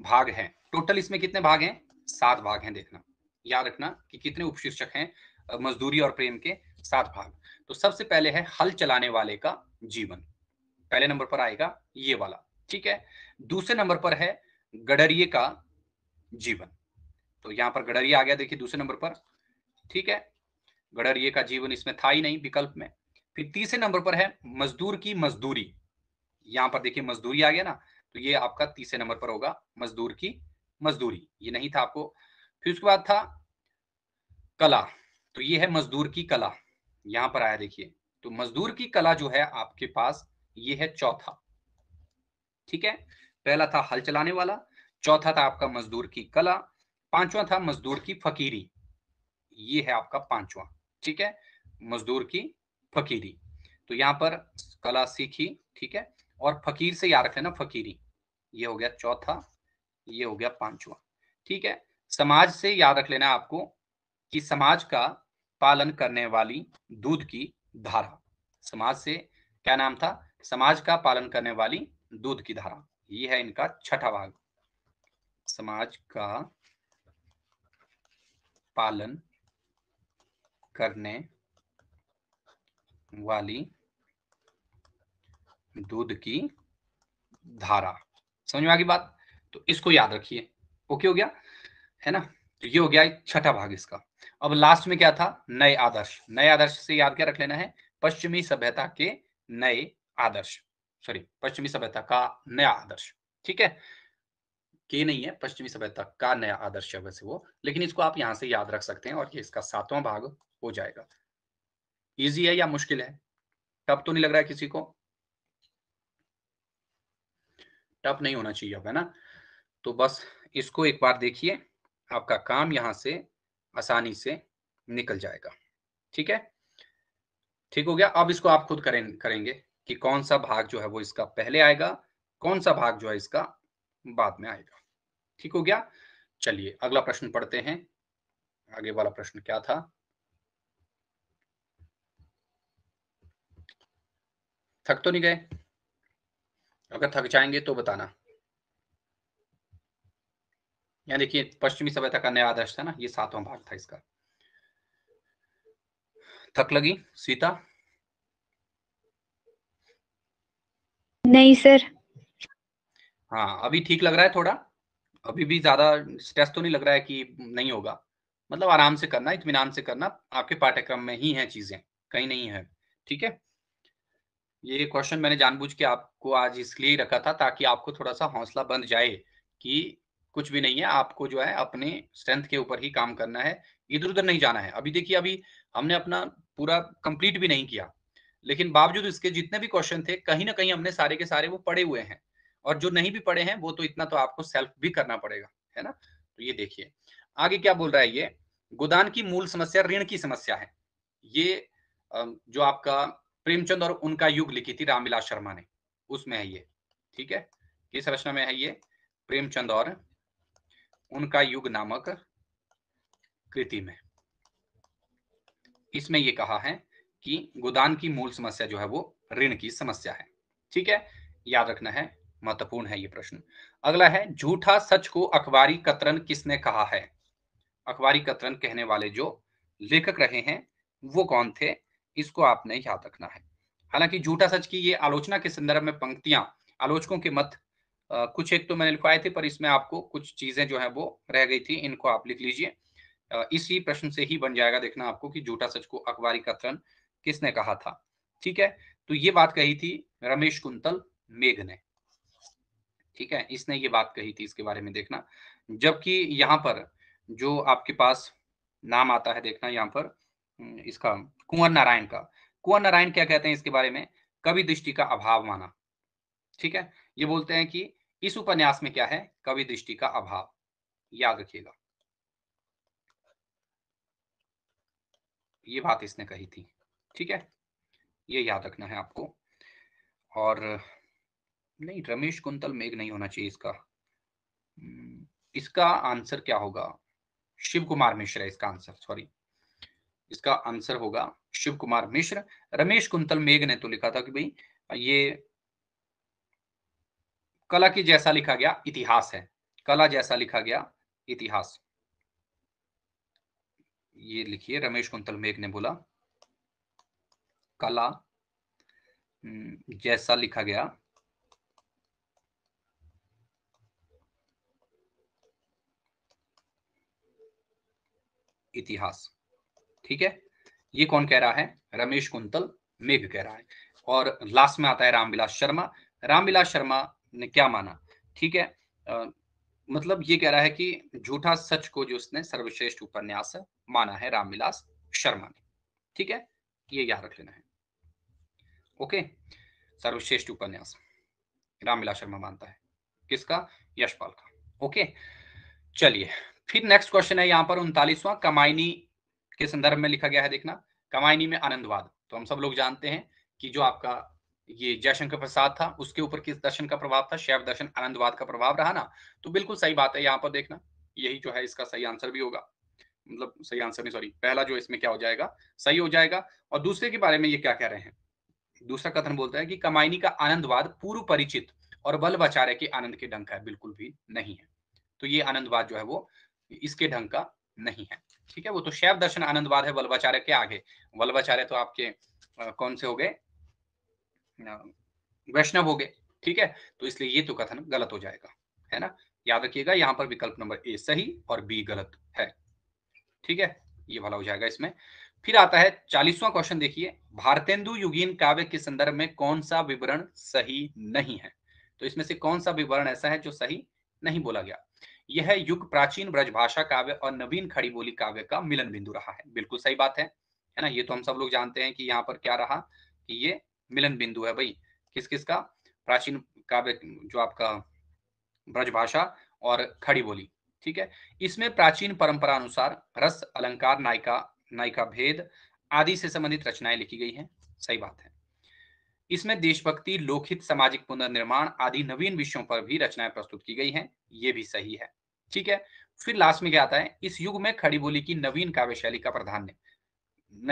A: भाग है टोटल इसमें कितने भाग हैं सात भाग हैं देखना याद रखना कि कितने उपशीर्षक हैं मजदूरी और प्रेम के सात भाग तो सबसे पहले है हल चलाने वाले का जीवन पहले नंबर पर आएगा ये वाला ठीक है दूसरे नंबर पर है गडरिये का जीवन तो यहां पर गडरिया आ गया देखिए दूसरे नंबर पर ठीक है गडरिये का जीवन इसमें था ही नहीं विकल्प में फिर तीसरे नंबर पर है मजदूर की मजदूरी यहां पर देखिए मजदूरी आ गया ना तो ये आपका तीसरे नंबर पर होगा मजदूर की मजदूरी ये नहीं था आपको फिर उसके बाद था कला तो ये है मजदूर की कला यहां पर आया देखिए तो मजदूर की कला जो है आपके पास ये है चौथा ठीक है पहला था हल चलाने वाला चौथा था आपका मजदूर की कला पांचवा था मजदूर की फकीरी ये है आपका पांचवा ठीक है मजदूर की फकीरी तो यहां पर कला सीखी ठीक है और फकीर से याद रख लेना फकीरी ये हो गया चौथा ये हो गया पांचवा ठीक है समाज से याद रख लेना आपको कि समाज का पालन करने वाली दूध की धारा समाज से क्या नाम था समाज का पालन करने वाली दूध की धारा ये है इनका छठा भाग समाज का पालन करने वाली दूध की धारा समझ में आ गई बात तो इसको याद रखिए ओके हो गया है ना तो ये हो गया छठा भाग इसका अब लास्ट में क्या था नए आदर्श नए आदर्श से याद क्या रख लेना है पश्चिमी सभ्यता के नए आदर्श सॉरी पश्चिमी सभ्यता का नया आदर्श ठीक है के नहीं है पश्चिमी सभ्यता का नया आदर्श है वैसे वो लेकिन इसको आप यहां से याद रख सकते हैं और ये इसका सातवां भाग हो जाएगा इजी है या मुश्किल है टप तो नहीं लग रहा है किसी को टप नहीं होना चाहिए अब है ना तो बस इसको एक बार देखिए आपका काम यहां से आसानी से निकल जाएगा ठीक है ठीक हो गया अब इसको आप खुद करें करेंगे कि कौन सा भाग जो है वो इसका पहले आएगा कौन सा भाग जो है इसका बाद में आएगा ठीक हो गया चलिए अगला प्रश्न पढ़ते हैं आगे वाला प्रश्न क्या था थक तो नहीं गए अगर थक जाएंगे तो बताना यहाँ कि पश्चिमी सभ्यता का नया आदर्श था ना ये सातवां भाग था इसका थक लगी सीता नहीं सर हाँ अभी ठीक लग रहा है थोड़ा अभी भी ज्यादा स्ट्रेस तो नहीं लग रहा है कि नहीं होगा मतलब आराम से करना इतमान से करना आपके पाठ्यक्रम में ही है चीजें कहीं नहीं है ठीक है ये क्वेश्चन मैंने जानबूझ के आपको आज इसलिए रखा था ताकि आपको थोड़ा सा हौसला बंद जाए कि कुछ भी नहीं है आपको जो है अपने स्ट्रेंथ के ऊपर ही काम करना है इधर उधर नहीं जाना है अभी देखिए अभी हमने अपना पूरा कंप्लीट भी नहीं किया लेकिन बावजूद इसके जितने भी क्वेश्चन थे कहीं ना कहीं हमने सारे के सारे वो पढ़े हुए हैं और जो नहीं भी पढ़े हैं वो तो इतना तो आपको सेल्फ भी करना पड़ेगा है ना तो ये देखिए आगे क्या बोल रहा है ये गोदान की मूल समस्या ऋण की समस्या है ये जो आपका प्रेमचंद और उनका युग लिखी थी रामविलास शर्मा ने उसमें है ये ठीक है किस रचना में है ये प्रेमचंद और उनका युग नामक कृति में इसमें यह कहा है कि गोदान की मूल समस्या जो है वो ऋण की समस्या है ठीक है याद रखना है महत्वपूर्ण है ये प्रश्न अगला है झूठा सच को अखबारी कतरन किसने कहा है अखबारी कतरन कहने वाले जो लेखक रहे हैं वो कौन थे इसको आपने याद रखना है हालांकि झूठा सच की ये आलोचना के संदर्भ में पंक्तियां आलोचकों के मत कुछ एक तो मैंने लिखवाए थे पर इसमें आपको कुछ चीजें जो है वो रह गई थी इनको आप लिख लीजिए इसी प्रश्न से ही बन जाएगा देखना आपको कि झूठा सच को अखबारी कथन किसने कहा था ठीक है तो ये बात कही थी रमेश कुंतल मेघ ने ठीक है इसने ये बात कही थी इसके बारे में देखना जबकि यहाँ पर जो आपके पास नाम आता है देखना यहाँ पर इसका कुंवर नारायण का कुंवर नारायण क्या कहते हैं इसके बारे में कवि दृष्टि का अभाव माना ठीक है ये बोलते हैं कि इस उपन्यास में क्या है कवि दृष्टि का अभाव याद रखिएगा ये बात इसने कही थी ठीक है ये याद रखना है आपको और नहीं रमेश कुंतल मेघ नहीं होना चाहिए इसका हम्म, इसका आंसर क्या होगा शिव कुमार मिश्र है इसका आंसर सॉरी इसका आंसर होगा शिव कुमार मिश्र रमेश कुंतल मेघ ने तो लिखा था कि भाई ये कला की जैसा लिखा गया इतिहास है कला जैसा लिखा गया इतिहास ये लिखिए रमेश कुंतल मेघ ने बोला कला हम्म, जैसा लिखा गया इतिहास ठीक है ये कौन कह रहा है रमेश कुंतल मेघ कह रहा है और लास्ट में आता है रामविलास शर्मा रामविलास शर्मा ने क्या माना ठीक है आ, मतलब ये कह रहा है कि झूठा सच को जो उसने सर्वश्रेष्ठ उपन्यास माना है रामविलास शर्मा ने ठीक है ये याद रख लेना है ओके सर्वश्रेष्ठ उपन्यास रामविलास शर्मा मानता है किसका यशपाल का ओके चलिए फिर नेक्स्ट क्वेश्चन है यहाँ पर उनतालीसवां कमाइनी के संदर्भ में लिखा गया है देखना कमाइनी में आनंदवाद तो हम सब लोग जानते हैं कि जो आपका ये जयशंकर प्रसाद था उसके ऊपर किस दर्शन का प्रभाव था शैव दर्शन आनंदवाद का प्रभाव रहा ना तो बिल्कुल सही बात है यहाँ पर देखना यही जो है इसका सही आंसर भी होगा मतलब सही आंसर नहीं सॉरी पहला जो इसमें क्या हो जाएगा सही हो जाएगा और दूसरे के बारे में ये क्या कह रहे हैं दूसरा कथन बोलता है कि कमाइनी का आनंदवाद पूर्व परिचित और बचारे के आनंद के ढंग का है बिल्कुल भी नहीं है तो ये आनंदवाद जो है वो इसके ढंग का नहीं है ठीक है वो तो शैव दर्शन आनंदवाद है वल्लभाचार्य के आगे वल्लभाचार्य तो आपके कौन से हो गए वैष्णव हो गए ठीक है तो इसलिए ये तो कथन गलत हो जाएगा है ना याद रखिएगा यहाँ पर विकल्प नंबर ए सही और बी गलत है ठीक है ये भला हो जाएगा इसमें फिर आता है चालीसवां क्वेश्चन देखिए भारतेंदु युगीन काव्य के संदर्भ में कौन सा विवरण सही नहीं है तो इसमें से कौन सा विवरण ऐसा है जो सही नहीं बोला गया यह युग प्राचीन ब्रजभाषा काव्य और नवीन खड़ी बोली काव्य का मिलन बिंदु रहा है बिल्कुल सही बात है है ना ये तो हम सब लोग जानते हैं कि यहाँ पर क्या रहा कि ये मिलन बिंदु है भाई किस किस का प्राचीन काव्य जो आपका ब्रजभाषा और खड़ी बोली ठीक है इसमें प्राचीन परंपरा अनुसार रस अलंकार नायिका नायिका भेद आदि से संबंधित रचनाएं लिखी गई हैं सही बात है इसमें देशभक्ति लोकहित सामाजिक पुनर्निर्माण आदि नवीन विषयों पर भी रचनाएं प्रस्तुत की गई हैं ये भी सही है ठीक है फिर लास्ट में क्या आता है इस युग में खड़ी बोली की नवीन काव्य शैली का प्राधान्य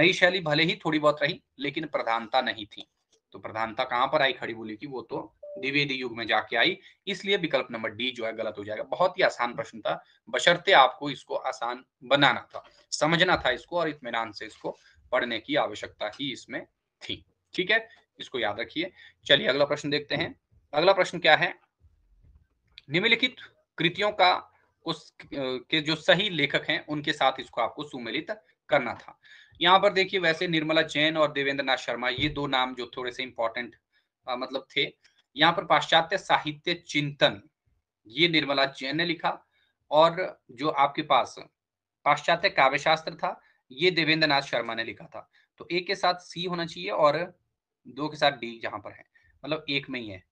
A: नई शैली भले ही थोड़ी बहुत रही लेकिन प्रधानता नहीं थी तो प्रधानता कहां पर आई खड़ी बोली की वो तो द्विवेदी युग में जाके आई इसलिए विकल्प नंबर डी जो है गलत हो जाएगा बहुत ही आसान प्रश्न था बशर्ते आपको इसको आसान बनाना था समझना था इसको और इतमान से इसको पढ़ने की आवश्यकता ही इसमें थी ठीक है इसको याद रखिए चलिए अगला प्रश्न देखते हैं अगला प्रश्न क्या है निम्नलिखित कृतियों का उस के जो सही लेखक हैं उनके साथ इसको आपको सुमेलित करना था यहाँ पर देखिए वैसे निर्मला जैन और देवेंद्र नाथ शर्मा ये दो नाम जो थोड़े से इंपॉर्टेंट मतलब थे यहाँ पर पाश्चात्य साहित्य चिंतन ये निर्मला जैन ने लिखा और जो आपके पास पाश्चात्य काव्यशास्त्र था ये देवेंद्र नाथ शर्मा ने लिखा था तो ए के साथ सी होना चाहिए और दो के साथ डी जहां पर है मतलब एक में ही है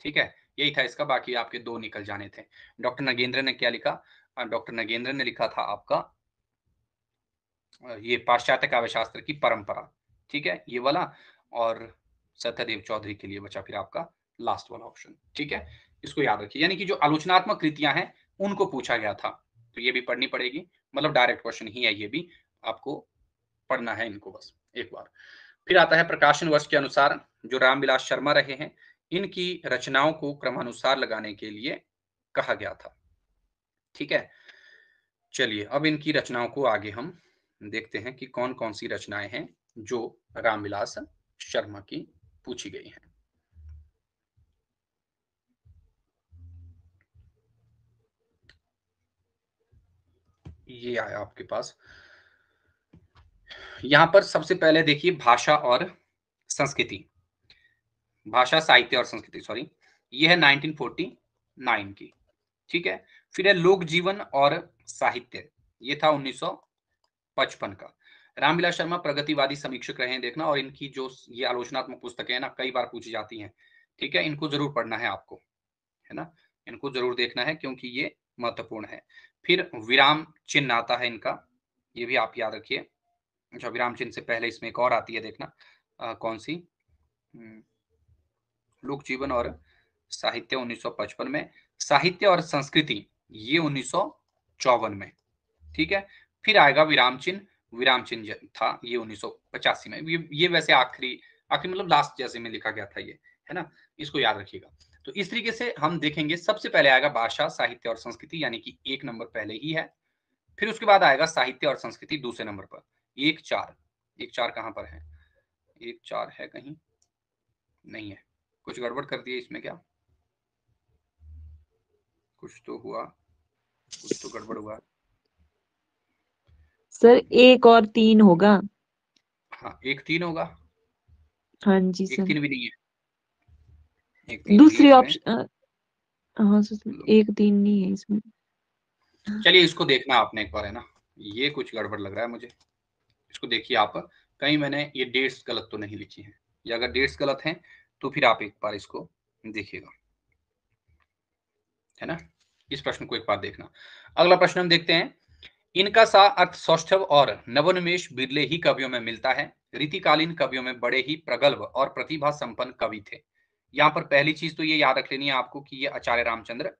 A: ठीक है यही था इसका बाकी आपके दो निकल जाने थे डॉक्टर नगेंद्र ने क्या लिखा डॉक्टर नगेंद्र ने लिखा था आपका ये पाश्चात्य काव्य शास्त्र की परंपरा ठीक है ये वाला और सत्यदेव चौधरी के लिए बचा फिर आपका लास्ट वाला ऑप्शन ठीक है इसको याद रखिए यानी कि जो आलोचनात्मक कृतियां हैं उनको पूछा गया था तो ये भी पढ़नी पड़ेगी मतलब डायरेक्ट क्वेश्चन ही है ये भी आपको पढ़ना है इनको बस एक बार फिर आता है प्रकाशन वर्ष के अनुसार जो रामविलास शर्मा रहे हैं इनकी रचनाओं को क्रमानुसार लगाने के लिए कहा गया था ठीक है चलिए अब इनकी रचनाओं को आगे हम देखते हैं कि कौन कौन सी रचनाएं हैं जो रामविलास शर्मा की पूछी गई हैं ये आया आपके पास यहां पर सबसे पहले देखिए भाषा और संस्कृति भाषा साहित्य और संस्कृति सॉरी यह है 1949 की ठीक है फिर है लोक जीवन और साहित्य ये था सौ पचपन का रामविलास शर्मा प्रगतिवादी समीक्षक रहे हैं देखना और इनकी जो ये आलोचनात्मक पुस्तकें हैं ना कई बार पूछी जाती हैं ठीक है इनको जरूर पढ़ना है आपको है ना इनको जरूर देखना है क्योंकि ये महत्वपूर्ण है फिर विराम चिन्ह आता है इनका ये भी आप याद रखिए अच्छा विराम चिन्ह से पहले इसमें एक और आती है देखना आ, कौन सी हम्म, लोक जीवन और साहित्य 1955 में साहित्य और संस्कृति ये उन्नीस में ठीक है फिर आएगा विराम चिन्ह विराम चिन्ह था ये पचासी में ये, वैसे आखिरी आखिरी मतलब लास्ट जैसे में लिखा गया था ये है ना इसको याद रखिएगा तो इस तरीके से हम देखेंगे सबसे पहले आएगा भाषा साहित्य और संस्कृति यानी कि एक नंबर पहले ही है फिर उसके बाद आएगा साहित्य और संस्कृति दूसरे नंबर पर एक चार एक चार कहां पर है एक चार है कहीं नहीं है कुछ गड़बड़ कर दिए इसमें क्या कुछ तो हुआ कुछ तो गड़बड़ हुआ सर एक और तीन होगा हाँ एक तीन होगा हाँ जी एक सर तीन भी नहीं है दूसरी ऑप्शन हाँ एक तीन नहीं है इसमें चलिए इसको देखना आपने एक बार है ना ये कुछ गड़बड़ लग रहा है मुझे इसको देखिए आप कहीं मैंने ये डेट्स गलत तो नहीं लिखी है या अगर डेट्स गलत हैं तो फिर आप एक बार इसको देखिएगा है ना इस प्रश्न को एक बार देखना अगला प्रश्न हम देखते हैं इनका सा अर्थ सौष्ठव और नवोन्मेश बिरले ही कवियों में मिलता है रीतिकालीन कवियों में बड़े ही प्रगल्भ और प्रतिभा संपन्न कवि थे यहाँ पर पहली चीज तो ये याद रख लेनी है आपको कि ये आचार्य रामचंद्र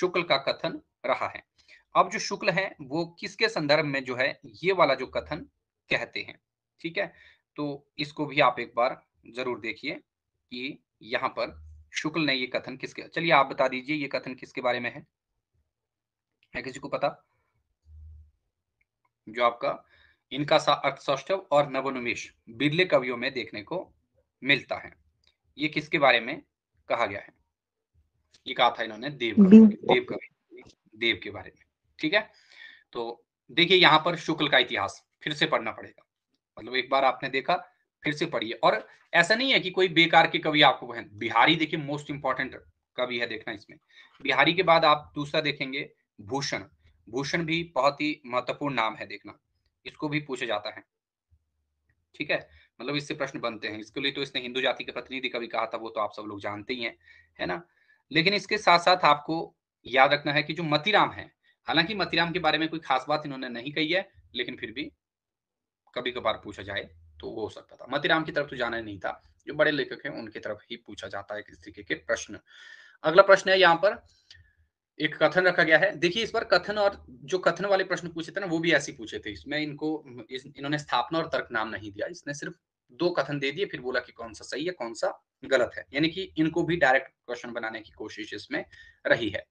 A: शुक्ल का कथन रहा है अब जो शुक्ल है वो किसके संदर्भ में जो है ये वाला जो कथन कहते हैं ठीक है तो इसको भी आप एक बार जरूर देखिए कि यहाँ पर शुक्ल ने ये कथन किसके चलिए आप बता दीजिए ये कथन किसके बारे में है है किसी को पता जो आपका इनका अर्थसौष्ठव और नवोन्मेष बिरले कवियों में देखने को मिलता है ये किसके बारे में कहा गया है ये कहा था इन्होंने देव देव कवि देव के बारे में ठीक है तो देखिए यहाँ पर शुक्ल का इतिहास फिर से पढ़ना पड़ेगा मतलब एक बार आपने देखा फिर से पढ़िए और ऐसा नहीं है कि कोई बेकार के कवि आपको बहन बिहारी देखिए मोस्ट इंपॉर्टेंट कवि है देखना इसमें बिहारी के बाद आप दूसरा देखेंगे भूषण भूषण भी बहुत ही महत्वपूर्ण नाम है देखना इसको भी पूछा जाता है ठीक है मतलब इससे प्रश्न बनते हैं इसके लिए तो इसने हिंदू जाति के प्रतिनिधि का भी कहा था वो तो आप सब लोग जानते ही हैं है ना लेकिन इसके साथ साथ आपको याद रखना है कि जो मतीराम है हालांकि मतीराम के बारे में कोई खास बात इन्होंने नहीं कही है लेकिन फिर भी कभी कभार पूछा जाए तो वो हो सकता था मतीराम की तरफ तो जाना नहीं था जो बड़े लेखक हैं उनकी तरफ ही पूछा जाता है इस तरीके के प्रश्न अगला प्रश्न है यहाँ पर एक कथन रखा गया है देखिए इस बार कथन और जो कथन वाले प्रश्न पूछे थे ना वो भी ऐसे पूछे थे इसमें इनको इस, इन्होंने स्थापना और तर्क नाम नहीं दिया इसने सिर्फ दो कथन दे दिए फिर बोला कि कौन सा सही है कौन सा गलत है यानी कि इनको भी डायरेक्ट क्वेश्चन बनाने की कोशिश इसमें रही है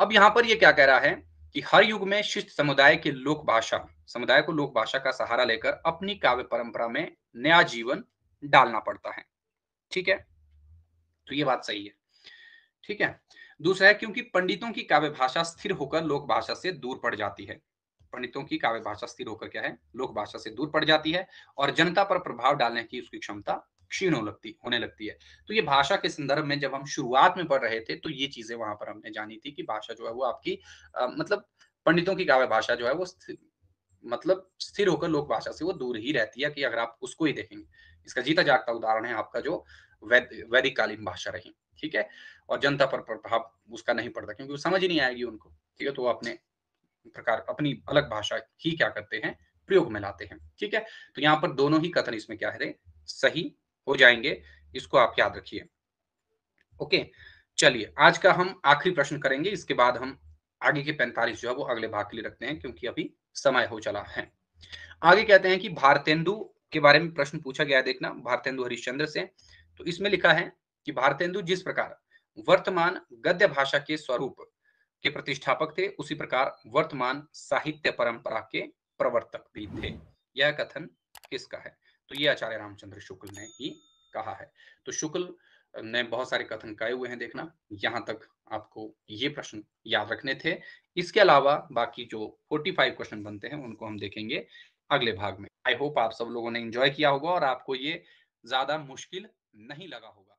A: अब यहाँ पर यह क्या कह रहा है कि हर युग में शिष्ट समुदाय के लोक भाषा समुदाय को लोक भाषा का सहारा लेकर अपनी काव्य परंपरा में नया जीवन डालना पड़ता है ठीक है तो ये बात सही है ठीक है दूसरा है क्योंकि पंडितों की काव्य भाषा स्थिर होकर लोक भाषा से दूर पड़ जाती है पंडितों की काव्य भाषा स्थिर होकर क्या है लोक भाषा से दूर पड़ जाती है और जनता पर प्रभाव डालने की उसकी क्षमता क्षीण हो लगती होने लगती है तो ये भाषा के संदर्भ में जब हम शुरुआत में पढ़ रहे थे तो ये चीजें वहां पर हमने जानी थी कि भाषा जो है वो आपकी आ, मतलब पंडितों की काव्य भाषा जो है वो स्थिर, मतलब स्थिर होकर लोक भाषा से वो दूर ही रहती है कि अगर आप उसको ही देखेंगे इसका जीता जागता उदाहरण है आपका जो वैद वैदिक कालीन भाषा रही ठीक है और जनता पर प्रभाव उसका नहीं पड़ता क्योंकि समझ नहीं आएगी उनको ठीक है तो वो अपने प्रकार अपनी अलग भाषा ही क्या करते हैं प्रयोग में लाते हैं ठीक है तो यहाँ पर दोनों ही कथन इसमें क्या है सही हो जाएंगे इसको आप याद रखिए ओके चलिए आज का हम आखिरी प्रश्न करेंगे इसके बाद हम आगे के पैंतालीस जो है वो अगले भाग के लिए रखते हैं क्योंकि अभी समय हो चला है आगे कहते हैं कि भारतेंदु के बारे में प्रश्न पूछा गया है देखना भारतेंदु हरिश्चंद्र से तो इसमें लिखा है कि भारतेंदु जिस प्रकार वर्तमान गद्य भाषा के स्वरूप के प्रतिष्ठापक थे उसी प्रकार वर्तमान साहित्य परंपरा के प्रवर्तक भी थे यह कथन किसका है तो ये आचार्य रामचंद्र शुक्ल ने ही कहा है तो शुक्ल ने बहुत सारे कथन कहे हुए हैं देखना यहां तक आपको ये प्रश्न याद रखने थे इसके अलावा बाकी जो 45 क्वेश्चन बनते हैं उनको हम देखेंगे अगले भाग में आई होप आप सब लोगों ने एंजॉय किया होगा और आपको ये ज्यादा मुश्किल नहीं लगा होगा